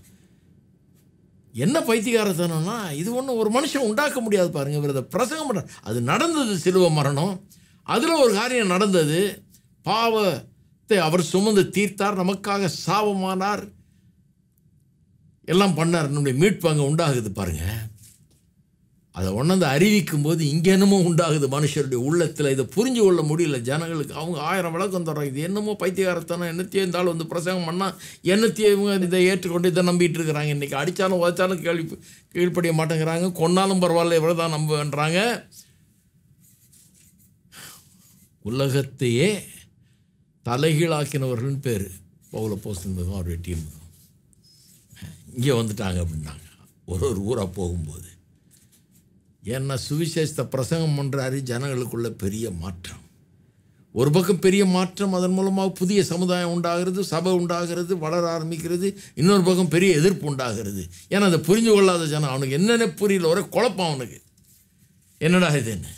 என்ன பைத்தியகாரத்தனம்னா இது ஒன்றும் ஒரு மனுஷன் உண்டாக்க முடியாது பாருங்கள் இவர் அதை பிரசங்கம் பண்ணுறார் அது நடந்தது சிலுவை மரணம் அதில் ஒரு காரியம் நடந்தது பாவத்தை அவர் சுமந்து தீர்த்தார் நமக்காக சாபமானார் எல்லாம் பண்ணார் நம்முடைய மீட்பு அங்கே உண்டாகுது பாருங்கள் அதை ஒன்றாந்து அறிவிக்கும் போது இங்கே என்னமோ உண்டாகுது மனுஷருடைய உள்ளத்தில் இதை புரிஞ்சு கொள்ள முடியல ஜனங்களுக்கு அவங்க ஆயிரம் விளக்கம் தர்றாங்க இது என்னமோ பைத்தியகாரத்தனம் என்னத்தையோ இருந்தாலும் வந்து பிரசங்கம் பண்ணால் என்னத்தையோ இவங்க இதை ஏற்றுக்கொண்டு இதை நம்பிட்டு இருக்கிறாங்க இன்றைக்கி அடித்தாலும் உதச்சாலும் கேள்வி கீழ்ப்படிய மாட்டேங்கிறாங்க கொன்னாலும் பரவாயில்ல இவ்வளோ தான் நம்புன்றாங்க உலகத்தையே தலைகீழாக்கினவர்கள் பேர் பவுல போஸ்தான் அவருடைய டீம் இங்கே வந்துட்டாங்க அப்படின்னாங்க ஒரு ஒரு ஊராக போகும்போது ஏன்னா சுவிசேஷத்தை பிரசங்கம் பண்ணுறாரு ஜனங்களுக்குள்ள பெரிய மாற்றம் ஒரு பக்கம் பெரிய மாற்றம் அதன் மூலமாக புதிய சமுதாயம் உண்டாகிறது சபை உண்டாகிறது வளர ஆரம்பிக்கிறது இன்னொரு பக்கம் பெரிய எதிர்ப்பு உண்டாகிறது ஏன்னா அதை புரிஞ்சு கொள்ளாத ஜனம் அவனுக்கு என்னென்ன புரியல ஒரே குழப்பம் அவனுக்கு என்னடா இதுன்னு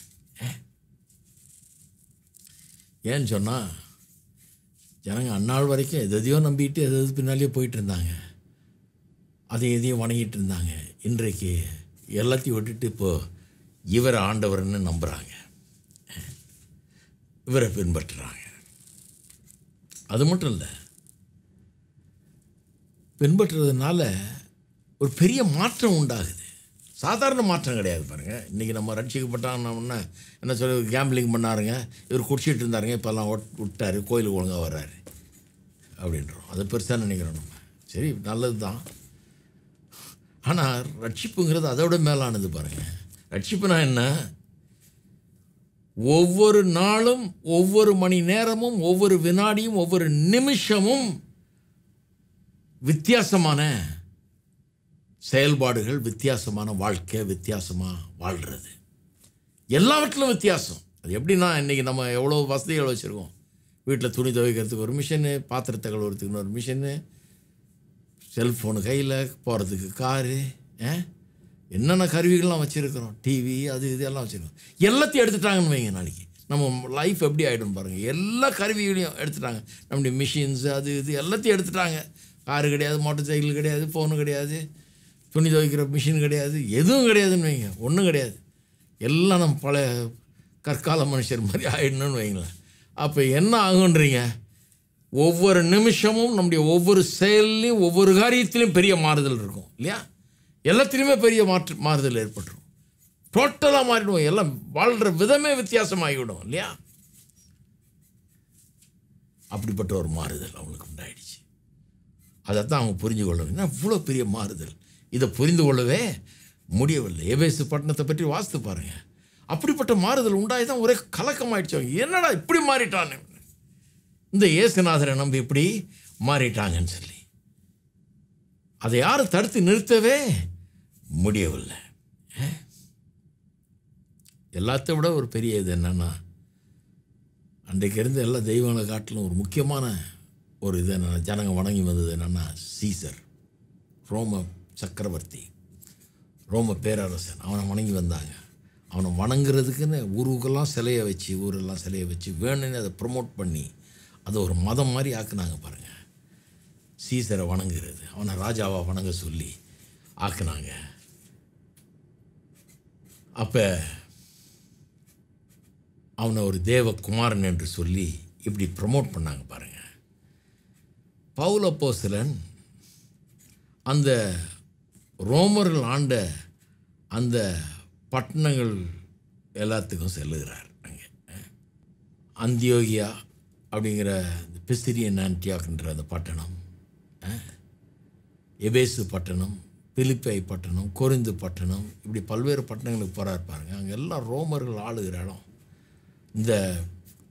ஏன்னு சொன்னால் ஜனங்க அந்நாள் வரைக்கும் எதையோ நம்பிட்டு எதாவது பின்னாலேயே போயிட்டு இருந்தாங்க அதை எதையும் வணங்கிட்டு இருந்தாங்க இன்றைக்கு எல்லாத்தையும் விட்டுட்டு இப்போது இவர் ஆண்டவர்னு நம்புகிறாங்க இவரை பின்பற்றுறாங்க அது மட்டும் இல்லை பின்பற்றுறதுனால ஒரு பெரிய மாற்றம் உண்டாகுது சாதாரண மாற்றம் கிடையாது பாருங்கள் இன்றைக்கி நம்ம ரட்சிக்கப்பட்டாங்கன்னா என்ன சொல்ல கேம்பிளிங் பண்ணாருங்க இவர் குடிச்சிட்டு இருந்தாருங்க இப்போல்லாம் விட்டார் கோயிலுக்கு ஒழுங்காக வர்றாரு அப்படின்றோம் அதை பெருசாக நினைக்கிறோம் நம்ம சரி நல்லது தான் ஆனால் ரட்சிப்புங்கிறது அதை விட மேலானது பாருங்கள் ரட்சிப்புனா என்ன ஒவ்வொரு நாளும் ஒவ்வொரு மணி நேரமும் ஒவ்வொரு வினாடியும் ஒவ்வொரு நிமிஷமும் வித்தியாசமான செயல்பாடுகள் வித்தியாசமான வாழ்க்கை வித்தியாசமாக வாழ்கிறது எல்லாவற்றிலும் வித்தியாசம் அது எப்படின்னா இன்றைக்கி நம்ம எவ்வளோ வசதிகள் வச்சுருக்கோம் வீட்டில் துணி துவைக்கிறதுக்கு ஒரு மிஷினு பாத்திரத்தை கழுவுறதுக்குன்னு ஒரு மிஷினு செல்ஃபோனு கையில் போகிறதுக்கு காரு என்னென்ன கருவிகள்லாம் வச்சுருக்கிறோம் டிவி அது இது எல்லாம் வச்சுருக்கோம் எல்லாத்தையும் எடுத்துட்டாங்கன்னு வைங்க நாளைக்கு நம்ம லைஃப் எப்படி ஆகிடும் பாருங்கள் எல்லா கருவிகளையும் எடுத்துட்டாங்க நம்முடைய மிஷின்ஸ் அது இது எல்லாத்தையும் எடுத்துட்டாங்க காரு கிடையாது மோட்டர் சைக்கிள் கிடையாது ஃபோனு கிடையாது துணி துவைக்கிற மிஷின் கிடையாது எதுவும் கிடையாதுன்னு வைங்க ஒன்றும் கிடையாது எல்லாம் நம்ம பழைய கற்கால மனுஷர் மாதிரி ஆகிடணும்னு வைங்களேன் அப்போ என்ன ஆகுன்றீங்க ஒவ்வொரு நிமிஷமும் நம்முடைய ஒவ்வொரு செயல்லையும் ஒவ்வொரு காரியத்திலையும் பெரிய மாறுதல் இருக்கும் இல்லையா எல்லாத்துலேயுமே பெரிய மாற்று மாறுதல் ஏற்பட்டுரும் டோட்டலாக மாறிடுவோம் எல்லாம் வாழ்கிற விதமே வித்தியாசமாகிவிடும் இல்லையா அப்படிப்பட்ட ஒரு மாறுதல் அவங்களுக்கு உண்டாயிடுச்சு அதை தான் அவங்க புரிஞ்சு கொள்ளணும் இவ்வளோ பெரிய மாறுதல் இதை புரிந்து கொள்ளவே முடியவில்லை ஏபேசு பட்டணத்தை பற்றி வாசித்து பாருங்கள் அப்படிப்பட்ட மாறுதல் உண்டாகி தான் ஒரே கலக்கம் ஆயிடுச்சு என்னடா இப்படி மாறிட்டான்னு இந்த இயேசுநாதரை நம்பி இப்படி மாறிட்டாங்கன்னு சொல்லி அதை யாரும் தடுத்து நிறுத்தவே முடியவில்லை எல்லாத்த விட ஒரு பெரிய இது என்னென்னா அன்றைக்கு எல்லா தெய்வங்களை காட்டிலும் ஒரு முக்கியமான ஒரு இது என்ன ஜனங்க வணங்கி வந்தது என்னென்னா சீசர் ரோம சக்கரவர்த்தி ரோம பேரரசன் அவனை வணங்கி வந்தாங்க அவனை வணங்குறதுக்குன்னு ஊருக்கெல்லாம் சிலையை வச்சு ஊரெல்லாம் சிலையை வச்சு வேணும்னு அதை ப்ரொமோட் பண்ணி அதை ஒரு மதம் மாதிரி ஆக்குனாங்க பாருங்கள் சீசரை வணங்குறது அவனை ராஜாவாக வணங்க சொல்லி ஆக்குனாங்க அப்போ அவனை ஒரு தேவ குமாரன் என்று சொல்லி இப்படி ப்ரமோட் பண்ணாங்க பாருங்கள் பவுலப்போசிலன் அந்த ரோமர்கள் ஆண்ட அந்த பட்டணங்கள் எல்லாத்துக்கும் செல்லுகிறார் அங்கே அந்தியோகியா அப்படிங்கிற இந்த பிஸ்திரியன் ஆன்டியாக்குன்ற அந்த பட்டணம் எபேசு பட்டணம் பிலிப்பை பட்டணம் கொரிந்து பட்டணம் இப்படி பல்வேறு பட்டணங்களுக்கு போகிறா இருப்பாருங்க அங்கே எல்லாம் ரோமர்கள் ஆளுகிற இடம் இந்த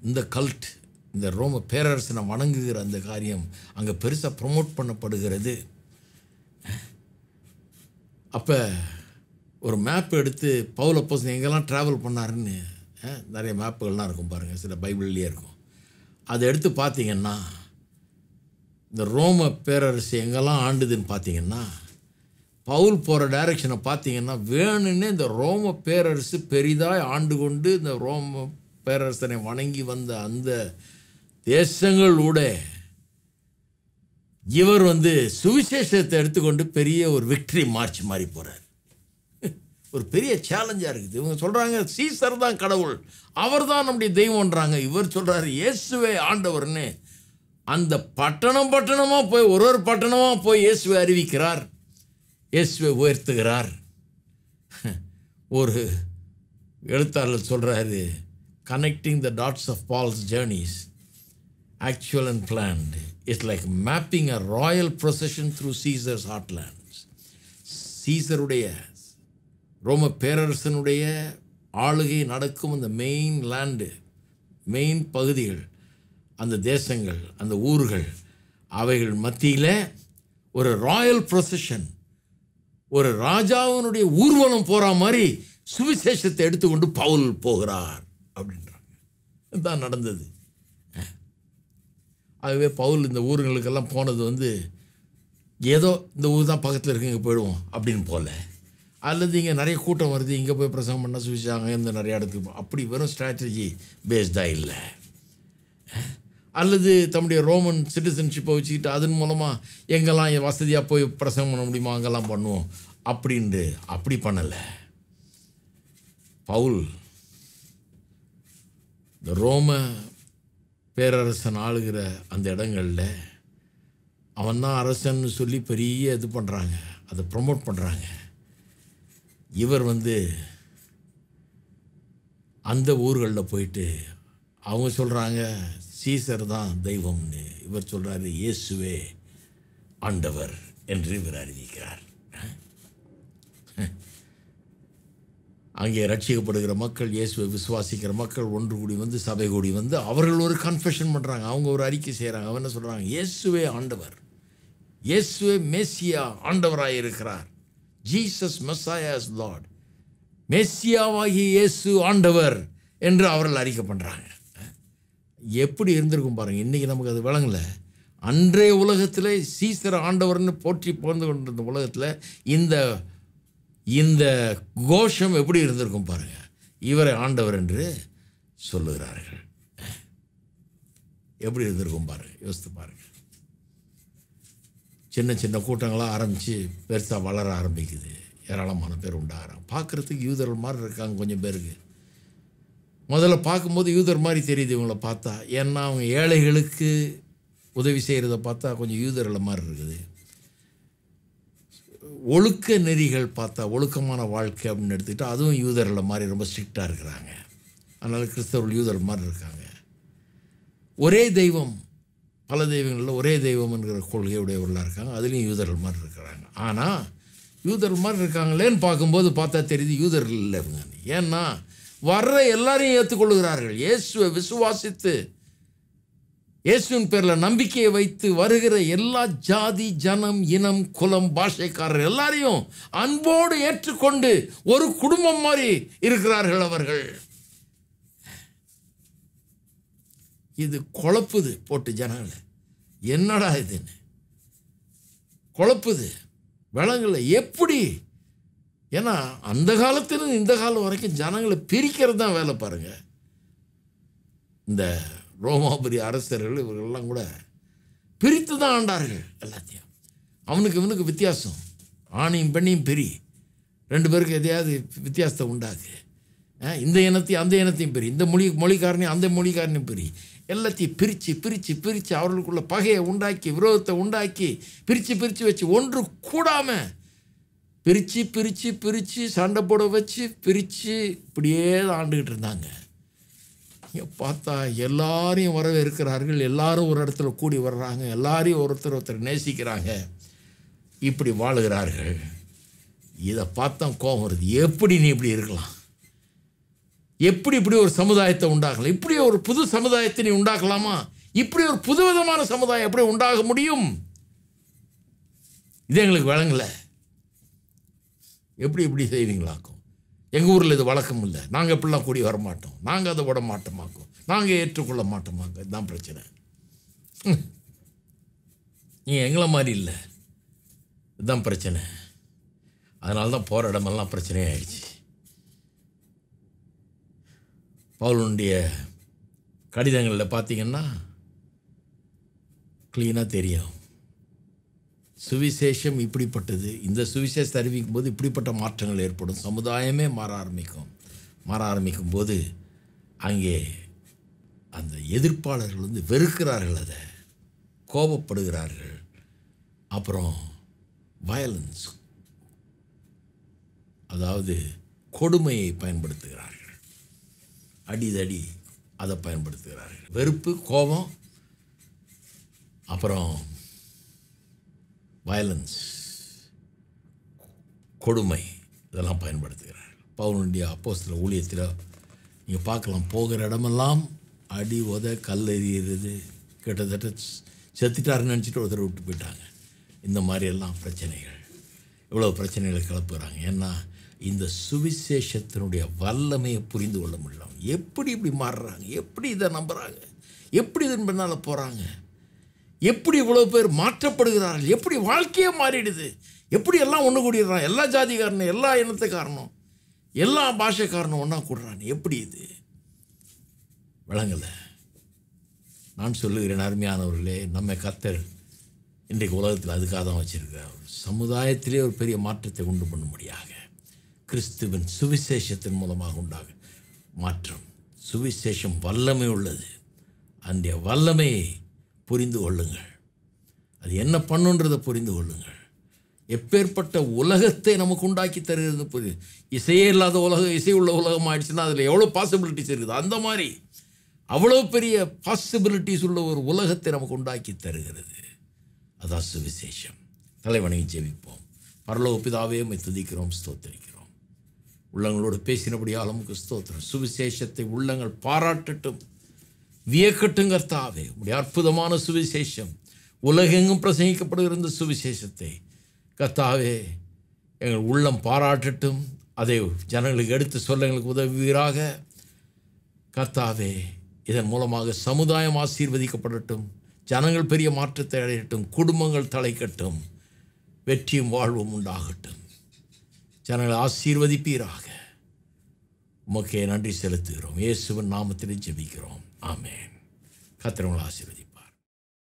இந்த கல்ட் இந்த ரோம பேரரசனை வணங்குகிற அந்த காரியம் அங்கே பெருசாக ப்ரொமோட் பண்ணப்படுகிறது அப்போ ஒரு மேப் எடுத்து பவுல் அப்போஸ் எங்கெல்லாம் ட்ராவல் பண்ணாருன்னு நிறைய மேப்புகள்லாம் இருக்கும் பாருங்கள் சில பைபிள்லேயே இருக்கும் அதை எடுத்து பார்த்தீங்கன்னா இந்த ரோம பேரரசு எங்கெல்லாம் ஆண்டுதுன்னு பார்த்தீங்கன்னா பவுல் போகிற டைரக்ஷனை பார்த்தீங்கன்னா வேணும்னே இந்த ரோம பேரரசு பெரிதாக ஆண்டு கொண்டு இந்த ரோம பேரரசனை வணங்கி வந்த அந்த தேசங்களோட இவர் வந்து சுவிசேஷத்தை எடுத்துக்கொண்டு பெரிய ஒரு விக்ட்ரி மார்ச் மாதிரி போகிறார் ஒரு பெரிய சேலஞ்சாக இருக்குது இவங்க சொல்கிறாங்க சீசர் தான் கடவுள் அவர் தான் நம்முடைய தெய்வம்ன்றாங்க இவர் சொல்கிறாரு இயேசுவே ஆண்டவர்னு அந்த பட்டணம் பட்டணமாக போய் ஒரு ஒரு பட்டணமாக போய் இயேசுவை அறிவிக்கிறார் இயேசுவை உயர்த்துகிறார் ஒரு எழுத்தாளர் சொல்கிறாரு connecting the dots of Paul's journeys actual and planned it's like mapping a royal procession through Caesar's heartlands சீசருடைய ரோம பேரரசனுடைய ஆளுகை நடக்கும் அந்த மெயின் லேண்டு மெயின் பகுதிகள் அந்த தேசங்கள் அந்த ஊர்கள் அவைகள் மத்தியில் ஒரு ராயல் ப்ரொசஷன் ஒரு ராஜாவினுடைய ஊர்வலம் போகிற மாதிரி சுவிசேஷத்தை எடுத்துக்கொண்டு பவுல் போகிறார் அப்படின்றாங்க இதுதான் நடந்தது ஆகவே பவுல் இந்த ஊர்களுக்கெல்லாம் போனது வந்து ஏதோ இந்த ஊர் தான் பக்கத்தில் இருக்குங்க போயிடுவோம் அப்படின்னு போகல அல்லது இங்கே நிறைய கூட்டம் வருது இங்கே போய் பிரசங்கம் பண்ண சுவிச்சாங்க இந்த நிறைய இடத்துக்கு அப்படி வெறும் ஸ்ட்ராட்டஜி பேஸ்டாக இல்லை அல்லது தம்முடைய ரோமன் சிட்டிசன்ஷிப்பை வச்சுக்கிட்டு அதன் மூலமாக எங்கெல்லாம் வசதியாக போய் பிரசங்கம் பண்ண முடியுமா அங்கெல்லாம் பண்ணுவோம் அப்படின்ட்டு அப்படி பண்ணலை பவுல் இந்த ரோம பேரரசன் ஆளுகிற அந்த இடங்களில் அவன் தான் அரசன்னு சொல்லி பெரிய இது பண்ணுறாங்க அதை ப்ரொமோட் பண்ணுறாங்க இவர் வந்து அந்த ஊர்களில் போயிட்டு அவங்க சொல்கிறாங்க சீசர் தான் தெய்வம்னு இவர் சொல்கிறாரு இயேசுவே ஆண்டவர் என்று இவர் அறிவிக்கிறார் அங்கே ரட்சிக்கப்படுகிற மக்கள் இயேசுவை விசுவாசிக்கிற மக்கள் ஒன்று கூடி வந்து சபை கூடி வந்து அவர்கள் ஒரு கன்ஃபெஷன் பண்ணுறாங்க அவங்க ஒரு அறிக்கை செய்கிறாங்க அவன் என்ன சொல்கிறாங்க இயேசுவே ஆண்டவர் இயேசுவே மேசியா ஆண்டவராக இருக்கிறார் ஜீசஸ் மெஸ்ஸாயாஸ் லார்ட் மெஸ்ஸியாவாகி இயேசு ஆண்டவர் என்று அவர்கள் அறிக்கை பண்ணுறாங்க எப்படி இருந்திருக்கும் பாருங்கள் இன்றைக்கி நமக்கு அது விளங்கலை அன்றைய உலகத்தில் சீசர ஆண்டவர்னு போற்றி புகழ்ந்து கொண்டிருந்த உலகத்தில் இந்த இந்த கோஷம் எப்படி இருந்திருக்கும் பாருங்கள் இவரை ஆண்டவர் என்று சொல்லுகிறார்கள் எப்படி இருந்திருக்கும் பாருங்கள் யோசித்து பாருங்கள் சின்ன சின்ன கூட்டங்களாக ஆரம்பித்து பெருசாக வளர ஆரம்பிக்குது ஏராளமான பேர் உண்டாகிறாங்க பார்க்குறதுக்கு யூதர்கள் மாதிரி இருக்காங்க கொஞ்சம் பேருக்கு முதல்ல பார்க்கும்போது யூதர் மாதிரி தெரியுது இவங்களை பார்த்தா ஏன்னா அவங்க ஏழைகளுக்கு உதவி செய்கிறத பார்த்தா கொஞ்சம் யூதர்களை மாதிரி இருக்குது ஒழுக்க நெறிகள் பார்த்தா ஒழுக்கமான வாழ்க்கை அப்படின்னு எடுத்துக்கிட்டால் அதுவும் யூதர்களை மாதிரி ரொம்ப ஸ்ட்ரிக்டாக இருக்கிறாங்க அதனால் கிறிஸ்தவர்கள் யூதர் மாதிரி இருக்காங்க ஒரே தெய்வம் பல தெய்வங்களில் ஒரே தெய்வம் என்கிற கொள்கை உடையவர்களாக இருக்காங்க அதுலேயும் யூதர்கள் மாதிரி இருக்கிறாங்க ஆனால் யூதர்கள் மாதிரி இருக்காங்களேன்னு பார்க்கும்போது பார்த்தா தெரியுது யூதர்கள் இல்லை இவங்க ஏன்னா வர்ற எல்லாரையும் ஏற்றுக்கொள்கிறார்கள் இயேசுவை விசுவாசித்து இயேசுவின் பேரில் நம்பிக்கையை வைத்து வருகிற எல்லா ஜாதி ஜனம் இனம் குலம் பாஷைக்காரர் எல்லாரையும் அன்போடு ஏற்றுக்கொண்டு ஒரு குடும்பம் மாதிரி இருக்கிறார்கள் அவர்கள் இது குழப்புது போட்டு ஜனங்களை என்னடா இதுன்னு குழப்புது விலங்குல எப்படி ஏன்னா அந்த காலத்துலேருந்து இந்த காலம் வரைக்கும் ஜனங்களை பிரிக்கிறது தான் வேலை பாருங்கள் இந்த ரோமாபுரி அரசர்கள் இவர்கள்லாம் கூட பிரித்து தான் ஆண்டார்கள் எல்லாத்தையும் அவனுக்கு இவனுக்கு வித்தியாசம் ஆணையும் பெண்ணையும் பிரி ரெண்டு பேருக்கு எதையாவது வித்தியாசத்தை உண்டாக்கு இந்த இனத்தையும் அந்த இனத்தையும் பெரிய இந்த மொழி மொழிக்காரனையும் அந்த மொழிக்காரனையும் பெரிய எல்லாத்தையும் பிரித்து பிரித்து பிரித்து அவர்களுக்குள்ள பகையை உண்டாக்கி விரோதத்தை உண்டாக்கி பிரித்து பிரித்து வச்சு ஒன்று கூடாமல் பிரித்து பிரித்து பிரித்து சண்டை போட வச்சு பிரித்து இப்படியே ஆண்டுக்கிட்டு இருந்தாங்க இங்கே பார்த்தா எல்லாரையும் வரவேற்கிறார்கள் எல்லாரும் ஒரு இடத்துல கூடி வர்றாங்க எல்லாரையும் ஒருத்தர் ஒருத்தர் நேசிக்கிறாங்க இப்படி வாழுகிறார்கள் இதை பார்த்தா கோபம் வருது எப்படி நீ இப்படி இருக்கலாம் எப்படி இப்படி ஒரு சமுதாயத்தை உண்டாக்கலாம் இப்படி ஒரு புது சமுதாயத்தை நீ உண்டாக்கலாமா இப்படி ஒரு புது விதமான சமுதாயம் எப்படி உண்டாக முடியும் இது எங்களுக்கு வழங்கலை எப்படி இப்படி செய்வீங்களாக்கும் எங்கள் ஊரில் இது வழக்கம் இல்லை நாங்கள் எப்படிலாம் கூடி வரமாட்டோம் நாங்கள் அதை விட மாட்டோமாக்கும் நாங்கள் ஏற்றுக்கொள்ள மாட்டோமாக்கோ இதுதான் பிரச்சனை நீங்கள் எங்களை மாதிரி இல்லை இதுதான் பிரச்சனை அதனால தான் போகிற இடமெல்லாம் பிரச்சனையாகிடுச்சு பவுலனுடைய கடிதங்களில் பார்த்தீங்கன்னா க்ளீனாக தெரியும் சுவிசேஷம் இப்படிப்பட்டது இந்த சுவிசேஷத்தை அறிவிக்கும் போது இப்படிப்பட்ட மாற்றங்கள் ஏற்படும் சமுதாயமே மாற ஆரம்பிக்கும் மாற ஆரம்பிக்கும் போது அங்கே அந்த எதிர்ப்பாளர்கள் வந்து வெறுக்கிறார்கள் அதை கோபப்படுகிறார்கள் அப்புறம் வயலன்ஸ் அதாவது கொடுமையை பயன்படுத்துகிறார்கள் அடிதடி அதை பயன்படுத்துகிறார்கள் வெறுப்பு கோபம் அப்புறம் வயலன்ஸ் கொடுமை இதெல்லாம் பயன்படுத்துகிறார்கள் பவுனுடைய அப்போஸ்தில் ஊழியத்தில் நீங்கள் பார்க்கலாம் போகிற இடமெல்லாம் அடி உத கல் எறிகிறது கிட்டத்தட்ட செத்துட்டாருன்னு நினச்சிட்டு ஒருத்தர் விட்டு போயிட்டாங்க இந்த மாதிரியெல்லாம் பிரச்சனைகள் இவ்வளோ பிரச்சனைகளை கிளப்புகிறாங்க ஏன்னா இந்த சுவிசேஷத்தினுடைய வல்லமையை புரிந்து கொள்ள முடியலாம் எப்படி இப்படி மாறுறாங்க எப்படி இதை நம்புகிறாங்க எப்படி இதன் பின்னால் போகிறாங்க எப்படி இவ்வளோ பேர் மாற்றப்படுகிறார்கள் எப்படி வாழ்க்கையே மாறிடுது எப்படி எல்லாம் ஒன்று கூடிடுறான் எல்லா ஜாதிக்காரனும் எல்லா இனத்துக்காரனும் எல்லா பாஷைக்காரனும் ஒன்றா கூடுறான் எப்படி இது விளங்கலை நான் சொல்லுகிறேன் அருமையானவர்களே நம்ம கத்தர் இன்றைக்கு உலகத்தில் அதுக்காக தான் வச்சுருக்க சமுதாயத்திலே ஒரு பெரிய மாற்றத்தை உண்டு பண்ணும்படியாக கிறிஸ்துவின் சுவிசேஷத்தின் மூலமாக உண்டாகும் மாற்றம் சுவிசேஷம் வல்லமை உள்ளது அந்த வல்லமையை புரிந்து கொள்ளுங்கள் அது என்ன பண்ணுன்றதை புரிந்து கொள்ளுங்கள் எப்பேற்பட்ட உலகத்தை நமக்கு உண்டாக்கி தருகிறது புரியுது இசையே இல்லாத உலகம் இசை உள்ள உலகம் ஆயிடுச்சுன்னா அதில் எவ்வளோ பாசிபிலிட்டிஸ் இருக்குது அந்த மாதிரி அவ்வளோ பெரிய பாசிபிலிட்டிஸ் உள்ள ஒரு உலகத்தை நமக்கு உண்டாக்கி தருகிறது அதான் சுவிசேஷம் தலைவனையும் ஜெபிப்போம் பரலோக பிதாவே துதிக்கிறோம் ஸ்தோத்திரிக்கிறோம் உள்ளங்களோடு பேசினபடியாலும் கிறிஸ்தோத்திரம் சுவிசேஷத்தை உள்ளங்கள் பாராட்டட்டும் வியக்கட்டும் கர்த்தாவே உடைய அற்புதமான சுவிசேஷம் உலகெங்கும் பிரசங்கிக்கப்படுகிற இந்த சுவிசேஷத்தை கர்த்தாவே எங்கள் உள்ளம் பாராட்டட்டும் அதை ஜனங்களுக்கு எடுத்து சொல்ல எங்களுக்கு உதவுவீராக கர்த்தாவே இதன் மூலமாக சமுதாயம் ஆசீர்வதிக்கப்படட்டும் ஜனங்கள் பெரிய மாற்றத்தை அடையட்டும் குடும்பங்கள் தலைக்கட்டும் வெற்றியும் வாழ்வும் உண்டாகட்டும் ஜனங்களை ஆசீர்வதிப்பீராக உமக்கே நன்றி செலுத்துகிறோம் இயேசுவன் நாமத்திலே ஜெபிக்கிறோம் ஆமேன் கத்திரவங்களை ஆசீர்வதி